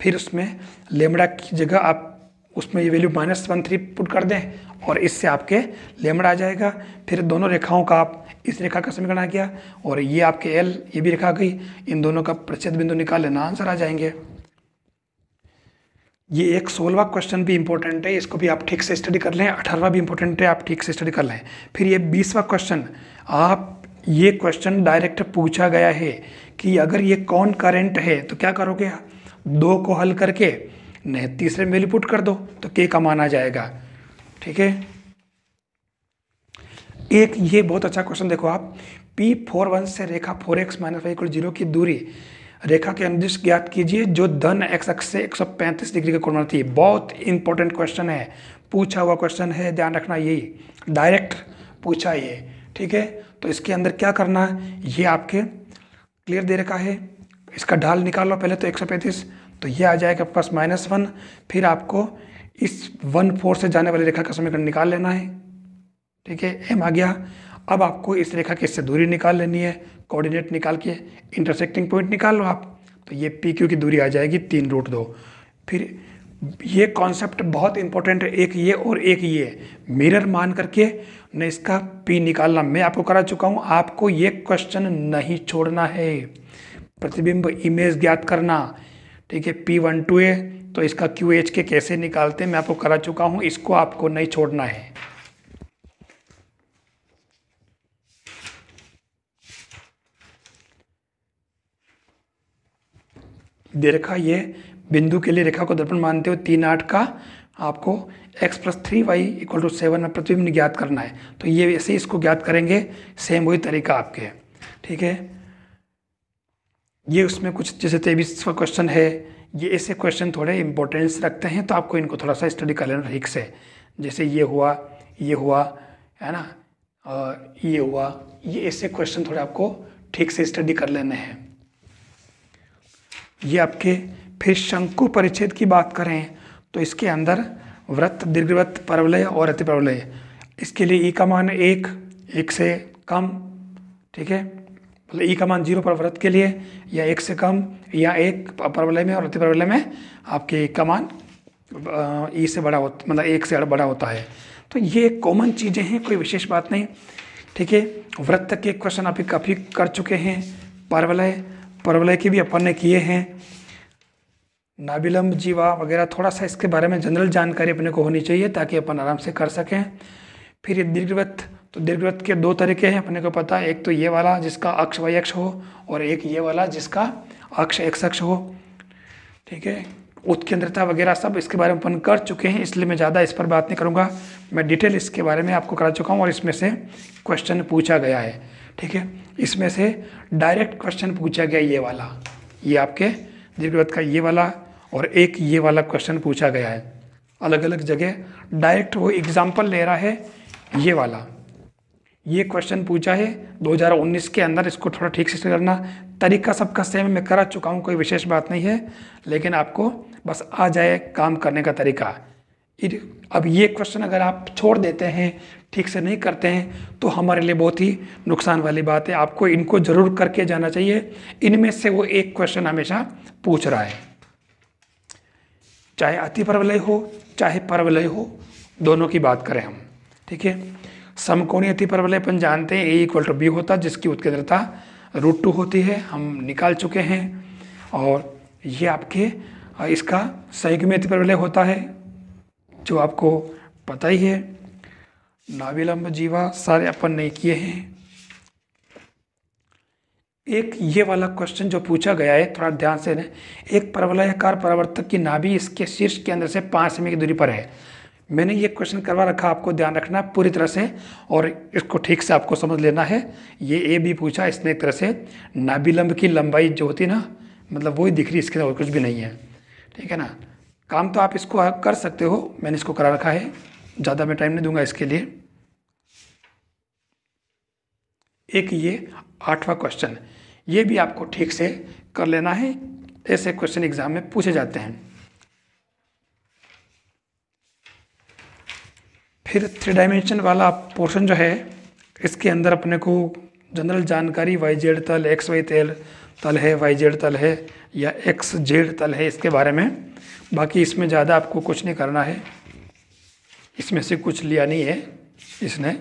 फिर उसमें लेमड़ा की जगह आप उसमें ये value minus one three put कर दें और इससे आपके लेमड आ जाएगा फिर दोनों रेखाओं का आप इस रेखा का समीकरण आ गया और ये आपके एल ये भी रेखा गई इन दोनों का प्रतिशत बिंदु निकाल लेना आंसर आ जाएंगे ये एक सोलवा क्वेश्चन भी इंपॉर्टेंट है इसको भी आप ठीक से स्टडी कर लें अठारवा भी इंपॉर्टेंट है आप ठीक से स्टडी कर लें फिर ये बीसवा क्वेश्चन आप ये क्वेश्चन डायरेक्ट पूछा गया है कि अगर ये कौन करेंट है तो क्या करोगे दो को हल करके ने तीसरे में पुट कर दो तो के का मान आ जाएगा ठीक है एक ये बहुत अच्छा क्वेश्चन देखो आप पी फोर वन से रेखा four X minus equal zero की दूरी रेखा के अनुदिश ज्ञात कीजिए जो धन एक्स एक्स से 135 डिग्री का कोण बनाती बहुत इंपॉर्टेंट क्वेश्चन है पूछा हुआ क्वेश्चन है ध्यान रखना यही डायरेक्ट पूछा ये ठीक है तो इसके अंदर क्या करना है ये आपके क्लियर दे रखा है इसका ढाल निकाल लो पहले तो एक सौ पैंतीस तो ये आ जाएगा आपके पास माइनस वन फिर आपको इस वन फोर से जाने वाली रेखा का समीकरण निकाल लेना है ठीक है एम आ गया अब आपको इस रेखा की इससे दूरी निकाल लेनी है कोऑर्डिनेट निकाल के इंटरसेक्टिंग पॉइंट निकाल लो आप तो ये पी क्यू की दूरी आ जाएगी तीन रूट दो फिर ये कॉन्सेप्ट बहुत इंपॉर्टेंट है एक ये और एक ये मिरर मान करके न इसका पी निकालना मैं आपको करा चुका हूँ आपको ये क्वेश्चन नहीं छोड़ना है प्रतिबिंब इमेज ज्ञात करना ठीक है पी वन टू ए तो इसका क्यू एच के कैसे निकालते हैं मैं आपको करा चुका हूँ इसको आपको नहीं छोड़ना है दे रखा ये बिंदु के लिए रेखा को दर्पण मानते हो तीन आठ का आपको x plus three y equal to seven में प्रतिबिंब ज्ञात करना है तो ये ऐसे इसको ज्ञात करेंगे सेम वही तरीका आपके ठीक है ये उसमें कुछ जैसे तेईसवा क्वेश्चन है ये ऐसे क्वेश्चन थोड़े इंपॉर्टेंस रखते हैं तो आपको इनको थोड़ा सा स्टडी कर लेना ठीक से जैसे ये हुआ ये हुआ है ना और ये हुआ ये ऐसे क्वेश्चन थोड़े आपको ठीक से स्टडी कर लेने हैं ये आपके फिर शंकु परिच्छेद की बात करें तो इसके अंदर व्रत दीर्घव्रत प्रवलय और अति प्रवलय इसके लिए ई का मान एक एक से कम ठीक है मतलब ई e का मान जीरो परवृत्त के लिए या एक से कम या एक परवलय में और अति परवलय में आपके e का मान ई e से बड़ा होता मतलब एक से बड़ा होता है तो ये कॉमन चीज़ें हैं कोई विशेष बात नहीं ठीक है वृत्त के क्वेश्चन आप काफ़ी कर चुके हैं परवलय परवलय के भी अपन ने किए हैं नाबिलम्ब जीवा वगैरह थोड़ा सा इसके बारे में जनरल जानकारी अपने को होनी चाहिए ताकि अपन आराम से कर सकें फिर ये दीर्घवृत्त तो दीर्घवृत्त के दो तरीके हैं अपने को पता है एक तो ये वाला जिसका अक्ष वाई अक्ष हो और एक ये वाला जिसका अक्ष एक्स अक्ष हो ठीक है उत्केंद्रता वगैरह सब इसके बारे में अपन कर चुके हैं इसलिए मैं ज़्यादा इस पर बात नहीं करूँगा मैं डिटेल इसके बारे में आपको करा चुका हूँ और इसमें से क्वेश्चन पूछा गया है ठीक है इसमें से डायरेक्ट क्वेश्चन पूछा गया ये वाला ये आपके दीर्घवृत्त का ये वाला और एक ये वाला क्वेश्चन पूछा गया है अलग अलग जगह डायरेक्ट वो एग्ज़ाम्पल ले रहा है ये वाला ये क्वेश्चन पूछा है 2019 के अंदर इसको थोड़ा ठीक से करना तरीका सबका सेम मैं करा चुका हूँ कोई विशेष बात नहीं है लेकिन आपको बस आ जाए काम करने का तरीका अब ये क्वेश्चन अगर आप छोड़ देते हैं ठीक से नहीं करते हैं तो हमारे लिए बहुत ही नुकसान वाली बात है आपको इनको ज़रूर करके जाना चाहिए इनमें से वो एक क्वेश्चन हमेशा पूछ रहा है चाहे अति परवलय हो चाहे परवलय हो दोनों की बात करें हम ठीक है समकोणीय अति परवलयपन जानते हैं ए इक्वल टू बी होता है जिसकी उत्केंद्रता रूट टू होती है हम निकाल चुके हैं और ये आपके इसका संयुग्मी अति परवलय होता है जो आपको पता ही है नाविलंब जीवा सारे अपन ने किए हैं एक ये वाला क्वेश्चन जो पूछा गया है थोड़ा ध्यान से ना एक परवलयकार परावर्तक की नाभि इसके शीर्ष के अंदर से पाँच सेमी की दूरी पर है मैंने ये क्वेश्चन करवा रखा आपको ध्यान रखना पूरी तरह से और इसको ठीक से आपको समझ लेना है ये ए भी पूछा इसने एक तरह से नाभिलंब की लंबाई जो होती ना मतलब वही दिख रही इसके और कुछ भी नहीं है ठीक है ना काम तो आप इसको कर सकते हो मैंने इसको करा रखा है ज़्यादा मैं टाइम नहीं दूंगा इसके लिए एक ये आठवां क्वेश्चन ये भी आपको ठीक से कर लेना है ऐसे क्वेश्चन एग्ज़ाम में पूछे जाते हैं फिर थ्री डायमेंशन वाला पोर्शन जो है इसके अंदर अपने को जनरल जानकारी वाई जेड तल एक्स वाई तेल तल है वाई जेड तल है या एक्स जेड तल है इसके बारे में बाकी इसमें ज़्यादा आपको कुछ नहीं करना है इसमें से कुछ लिया नहीं है इसने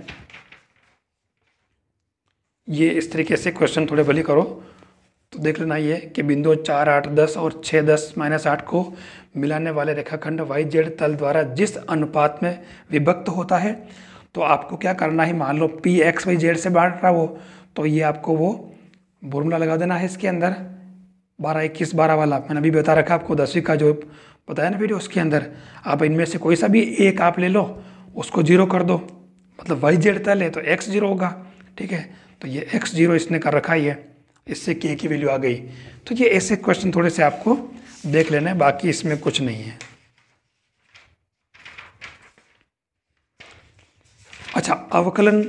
ये इस तरीके से क्वेश्चन थोड़े भले करो तो देख लेना ये कि बिंदु चार आठ दस और छः दस माइनस आठ को मिलाने वाले रेखाखंड वाई जेड तल द्वारा जिस अनुपात में विभक्त होता है तो आपको क्या करना है मान लो पी एक्स वाई जेड से बांट रहा हो तो ये आपको वो फॉर्मूला लगा देना है इसके अंदर बारह इक्कीस बारह वाला मैंने अभी बता रखा आपको दसवीं का जो बताया ना वीडियो उसके अंदर आप इनमें से कोई सा भी एक आप ले लो उसको जीरो कर दो मतलब वाई जेड तल है तो एक्स जीरो होगा ठीक है तो ये एक्स जीरो इसने कर रखा ही है इससे के की वैल्यू आ गई तो ये ऐसे क्वेश्चन थोड़े से आपको देख लेना है बाकी इसमें कुछ नहीं है अच्छा अवकलन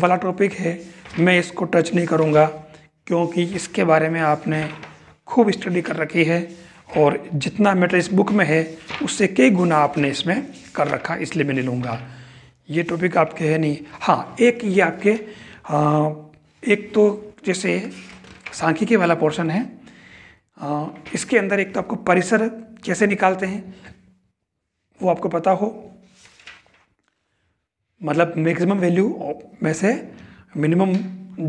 वाला टॉपिक है मैं इसको टच नहीं करूँगा क्योंकि इसके बारे में आपने खूब स्टडी कर रखी है और जितना मैटर इस बुक में है उससे कई गुना आपने इसमें कर रखा इसलिए मैं नहीं लूँगा ये टॉपिक आपके है नहीं हाँ एक ये आपके आ, हाँ, एक तो जैसे सांख्यिकी वाला पोर्शन है इसके अंदर एक तो आपको परिसर कैसे निकालते हैं वो आपको पता हो मतलब मैक्सिमम वैल्यू में से मिनिमम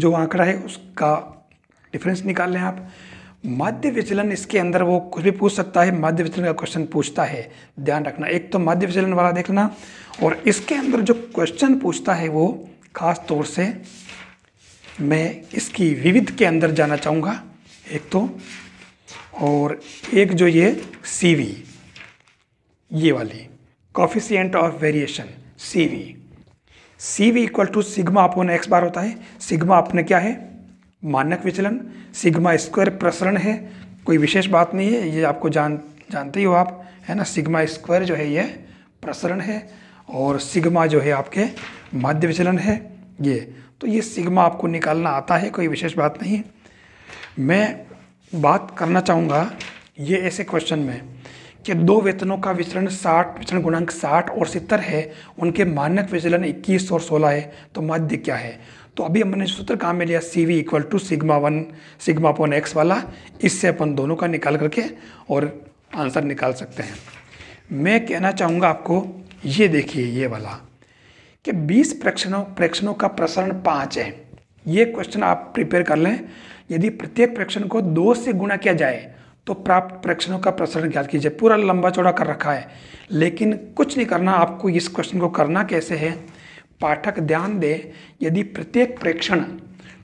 जो आंकड़ा है उसका डिफरेंस निकाल लें आप माध्य विचलन इसके अंदर वो कुछ भी पूछ सकता है माध्य विचलन का क्वेश्चन पूछता है ध्यान रखना एक तो माध्य विचलन वाला देखना और इसके अंदर जो क्वेश्चन पूछता है वो खास तौर से मैं इसकी विविध के अंदर जाना चाहूँगा एक तो और एक जो ये वी ये वाली coefficient of variation C V C V equal to sigma upon x bar होता है सिग्मा अपने क्या है मानक विचलन सिग्मा स्क्वायर प्रसरण है कोई विशेष बात नहीं है ये आपको जान जानते ही हो आप है ना सिग्मा स्क्वायर जो है ये प्रसरण है और सिग्मा जो है आपके माध्य विचलन है ये तो ये सिग्मा आपको निकालना आता है कोई विशेष बात नहीं मैं बात करना चाहूँगा ये ऐसे क्वेश्चन में कि दो वेतनों का विचरण साठ विचरण गुणांक साठ और सितर है उनके मानक विचलन इक्कीस और सोलह है तो माध्य क्या है तो अभी हमने सूत्र काम में लिया C V equal to sigma one sigma upon x वाला इससे अपन दोनों का निकाल करके और आंसर निकाल सकते हैं मैं कहना चाहूँगा आपको ये देखिए ये वाला कि 20 प्रेक्षणों प्रेक्षणों का प्रसरण पाँच है ये क्वेश्चन आप प्रिपेयर कर लें यदि प्रत्येक प्रेक्षण को दो से गुणा किया जाए तो प्राप्त प्रेक्षणों का प्रसरण ज्ञात कीजिए पूरा लंबा चौड़ा कर रखा है लेकिन कुछ नहीं करना आपको इस क्वेश्चन को करना कैसे है पाठक ध्यान दे यदि प्रत्येक प्रेक्षण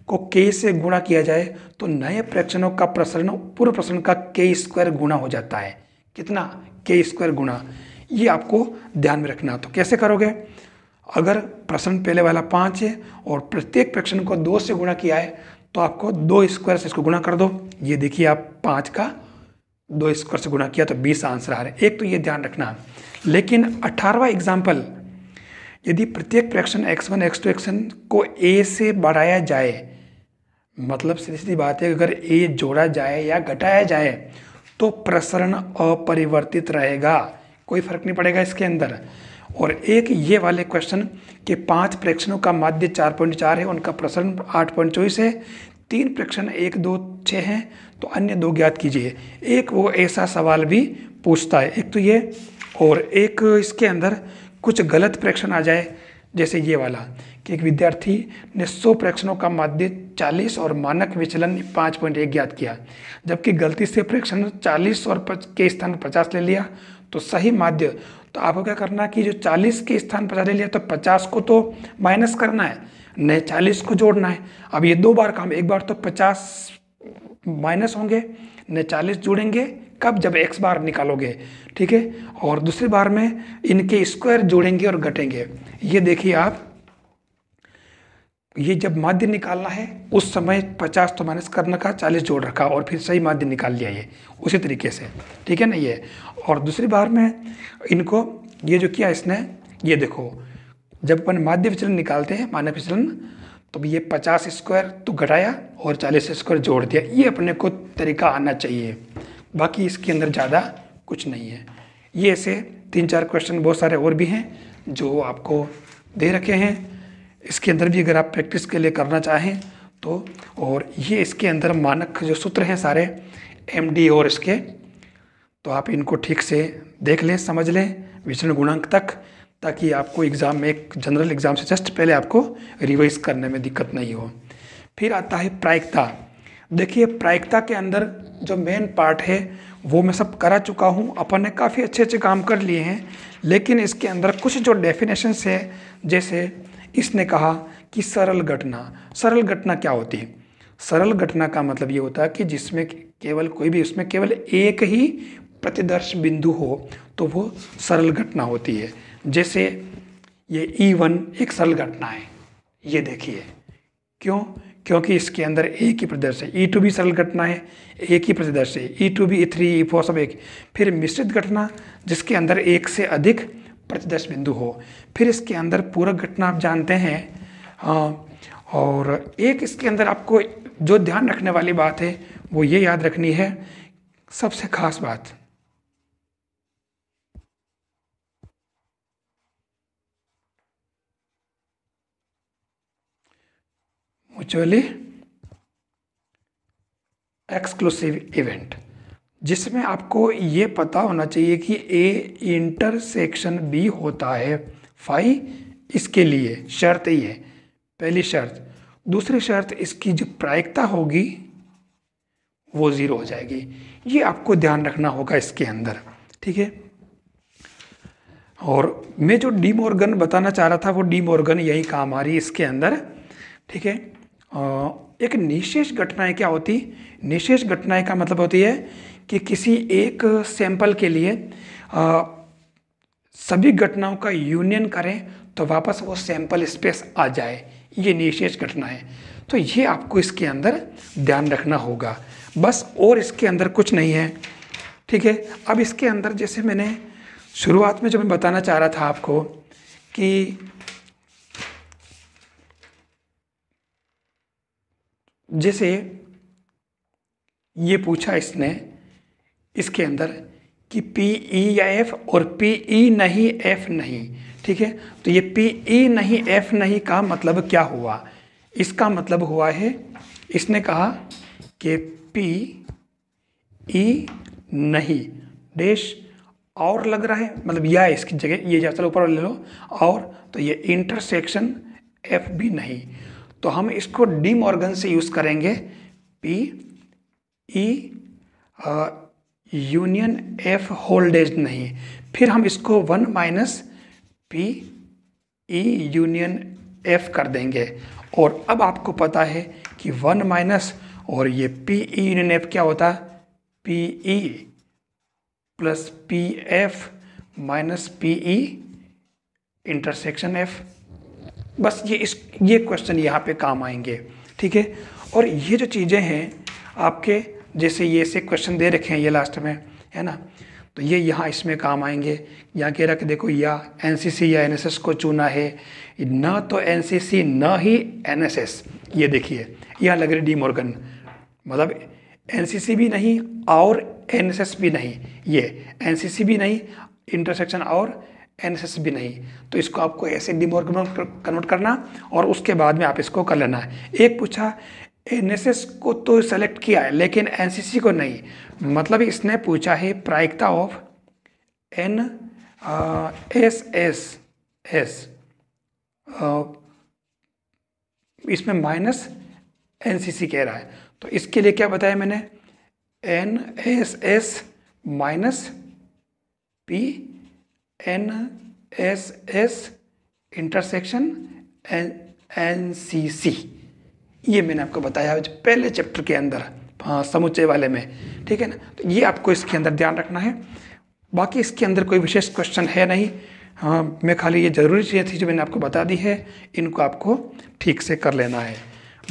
को के से गुणा किया जाए तो नए प्रेक्षणों का प्रसरण पूर्व प्रसरण का के स्क्वायर गुणा हो जाता है कितना के स्क्वायर गुणा ये आपको ध्यान में रखना तो कैसे करोगे अगर प्रश्न पहले वाला पाँच है और प्रत्येक प्रश्न को दो से गुणा किया है तो आपको दो स्क्वायर से इसको गुणा कर दो ये देखिए आप पाँच का दो स्क्वायर से गुणा किया तो बीस आंसर आ रहा है एक तो ये ध्यान रखना लेकिन अठारहवा एग्जाम्पल यदि प्रत्येक प्रश्न x one x two one को ए से बढ़ाया जाए मतलब सीधी सीधी बात है अगर ए जोड़ा जाए या घटाया जाए तो प्रसरण अपरिवर्तित रहेगा कोई फर्क नहीं पड़ेगा इसके अंदर और एक ये वाले क्वेश्चन के पांच प्रेक्षणों का माध्य चार पॉइंट चार है उनका प्रसरण आठ पॉइंट चौबीस है तीन प्रेक्षण एक दो छः हैं तो अन्य दो ज्ञात कीजिए एक वो ऐसा सवाल भी पूछता है एक तो ये और एक इसके अंदर कुछ गलत प्रेक्षण आ जाए जैसे ये वाला कि एक विद्यार्थी ने सौ प्रेक्षणों का माध्य 40 और मानक विचलन पाँच पॉइंट एक ज्ञात किया जबकि गलती से प्रेक्षण 40 और के स्थान पर 50 ले लिया तो सही माध्य तो आपको क्या करना है कि जो 40 के स्थान पर चालीस लिया तो 50 को तो माइनस करना है नहीं 40 को जोड़ना है अब ये दो बार काम एक बार तो 50 माइनस होंगे न 40 जोड़ेंगे कब जब एक्स बार निकालोगे ठीक है और दूसरी बार में इनके स्क्वायर जोड़ेंगे और घटेंगे ये देखिए आप ये जब माध्य निकालना है उस समय पचास तो माइनस करने का चालीस जोड़ रखा और फिर सही माध्य निकाल लिया ये उसी तरीके से ठीक है ना ये और दूसरी बार में इनको ये जो किया इसने ये देखो जब अपन माध्य विचलन निकालते हैं मानव विचलन तो ये पचास स्क्वायर तो घटाया और चालीस स्क्वायर जोड़ दिया ये अपने को तरीका आना चाहिए बाकी इसके अंदर ज़्यादा कुछ नहीं है ये ऐसे तीन चार क्वेश्चन बहुत सारे और भी हैं जो आपको दे रखे हैं इसके अंदर भी अगर आप प्रैक्टिस के लिए करना चाहें तो और ये इसके अंदर मानक जो सूत्र हैं सारे एम डी और इसके तो आप इनको ठीक से देख लें समझ लें विचरण गुणांक तक ताकि आपको एग्ज़ाम में एक जनरल एग्ज़ाम से जस्ट पहले आपको रिवाइज करने में दिक्कत नहीं हो फिर आता है प्रायिकता देखिए प्रायिकता के अंदर जो मेन पार्ट है वो मैं सब करा चुका हूँ अपन ने काफ़ी अच्छे अच्छे काम कर लिए हैं लेकिन इसके अंदर कुछ जो डेफिनेशंस हैं जैसे इसने कहा कि सरल घटना सरल घटना क्या होती है सरल घटना का मतलब ये होता है कि जिसमें केवल कोई भी उसमें केवल एक ही प्रतिदर्श बिंदु हो तो वो सरल घटना होती है जैसे ये ई e वन एक सरल घटना है ये देखिए क्यों क्योंकि इसके अंदर एक ही प्रतिदर्श है ई e टू भी सरल घटना है एक ही प्रतिदर्श है ई e टू भी ई थ्री ई फोर सब एक फिर मिश्रित घटना जिसके अंदर एक से अधिक प्रतिदर्श बिंदु हो फिर इसके अंदर पूरक घटना आप जानते हैं हाँ और एक इसके अंदर आपको जो ध्यान रखने वाली बात है वो ये याद रखनी है सबसे खास बात म्यूचुअली एक्सक्लूसिव इवेंट जिसमें आपको ये पता होना चाहिए कि ए इंटरसेक्शन बी होता है फाई इसके लिए शर्त ये है पहली शर्त दूसरी शर्त इसकी जो प्रायिकता होगी वो ज़ीरो हो जाएगी ये आपको ध्यान रखना होगा इसके अंदर ठीक है और मैं जो डी मॉर्गन बताना चाह रहा था वो डी मॉर्गन यही काम आ रही इसके अंदर ठीक है एक निशेष घटनाएं क्या होती निशेष घटनाएं का मतलब होती है कि किसी एक सैंपल के लिए आ, सभी घटनाओं का यूनियन करें तो वापस वो सैंपल स्पेस आ जाए ये निशेष घटना है तो ये आपको इसके अंदर ध्यान रखना होगा बस और इसके अंदर कुछ नहीं है ठीक है अब इसके अंदर जैसे मैंने शुरुआत में जो मैं बताना चाह रहा था आपको कि जैसे ये पूछा इसने इसके अंदर कि पी ई e या एफ और पी ई e नहीं एफ नहीं ठीक है तो ये पी ई e नहीं एफ नहीं का मतलब क्या हुआ इसका मतलब हुआ है इसने कहा कि पी ई नहीं डेश और लग रहा है मतलब या इसकी जगह ये चलो ऊपर ले लो और तो ये इंटरसेक्शन एफ भी नहीं तो हम इसको डी मॉर्गन से यूज़ करेंगे पी ई यूनियन एफ होल्डेज नहीं फिर हम इसको one minus P E union F कर देंगे और अब आपको पता है कि वन माइनस और ये पी ई यूनियन एफ क्या होता है P E plus P F minus P E intersection F बस ये इस ये क्वेश्चन यहाँ पे काम आएंगे ठीक है और ये जो चीज़ें हैं आपके जैसे ये से क्वेश्चन दे रखे हैं ये लास्ट में है ना तो ये यहाँ इसमें काम आएंगे यहाँ कह रहा कि देखो या एनसीसी या एनएसएस को चुना है न तो एनसीसी न ही एनएसएस ये देखिए यहाँ लग रही डी मॉर्गन मतलब एनसीसी भी नहीं और एनएसएस भी नहीं ये एनसीसी भी नहीं इंटरसेक्शन और एनएसएस भी नहीं तो इसको आपको ऐसे डिमोर कन्वर्ट करना और उसके बाद में आप इसको कर लेना एक पूछा एन को तो सेलेक्ट किया है लेकिन एन को नहीं मतलब इसने पूछा है प्रायिकता of n s s s इसमें माइनस एन कह रहा है तो इसके लिए क्या बताया मैंने n s s minus P n s s intersection n n c c ये मैंने आपको बताया पहले चैप्टर के अंदर हाँ, समूचे वाले में ठीक है ना तो ये आपको इसके अंदर ध्यान रखना है बाकी इसके अंदर कोई विशेष क्वेश्चन है नहीं हाँ मैं खाली ये ज़रूरी चीज़ें थी जो मैंने आपको बता दी है इनको आपको ठीक से कर लेना है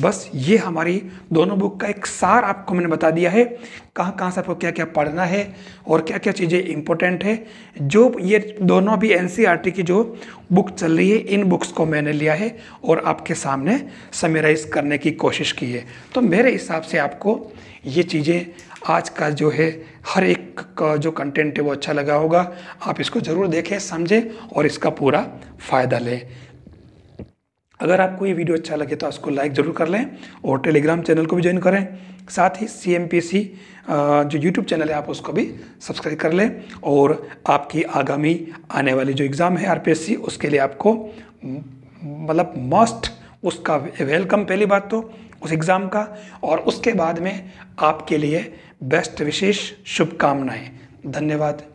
बस ये हमारी दोनों बुक का एक सार आपको मैंने बता दिया है कहाँ कहाँ से आपको क्या क्या पढ़ना है और क्या क्या चीज़ें इंपॉर्टेंट है जो ये दोनों भी एन e की जो बुक चल रही है इन बुक्स को मैंने लिया है और आपके सामने समेराइज करने की कोशिश की है तो मेरे हिसाब से आपको ये चीज़ें आज का जो है हर एक का जो कंटेंट है वो अच्छा लगा होगा आप इसको ज़रूर देखें समझें और इसका पूरा फ़ायदा लें अगर आपको ये वीडियो अच्छा लगे तो उसको लाइक ज़रूर कर लें और टेलीग्राम चैनल को भी ज्वाइन करें साथ ही सी एम पी सी जो यूट्यूब चैनल है आप उसको भी सब्सक्राइब कर लें और आपकी आगामी आने वाली जो एग्ज़ाम है आर पी एस सी उसके लिए आपको मतलब मस्ट उसका वेलकम पहली बात तो उस एग्ज़ाम का और उसके बाद में आपके लिए बेस्ट विशेष शुभकामनाएँ धन्यवाद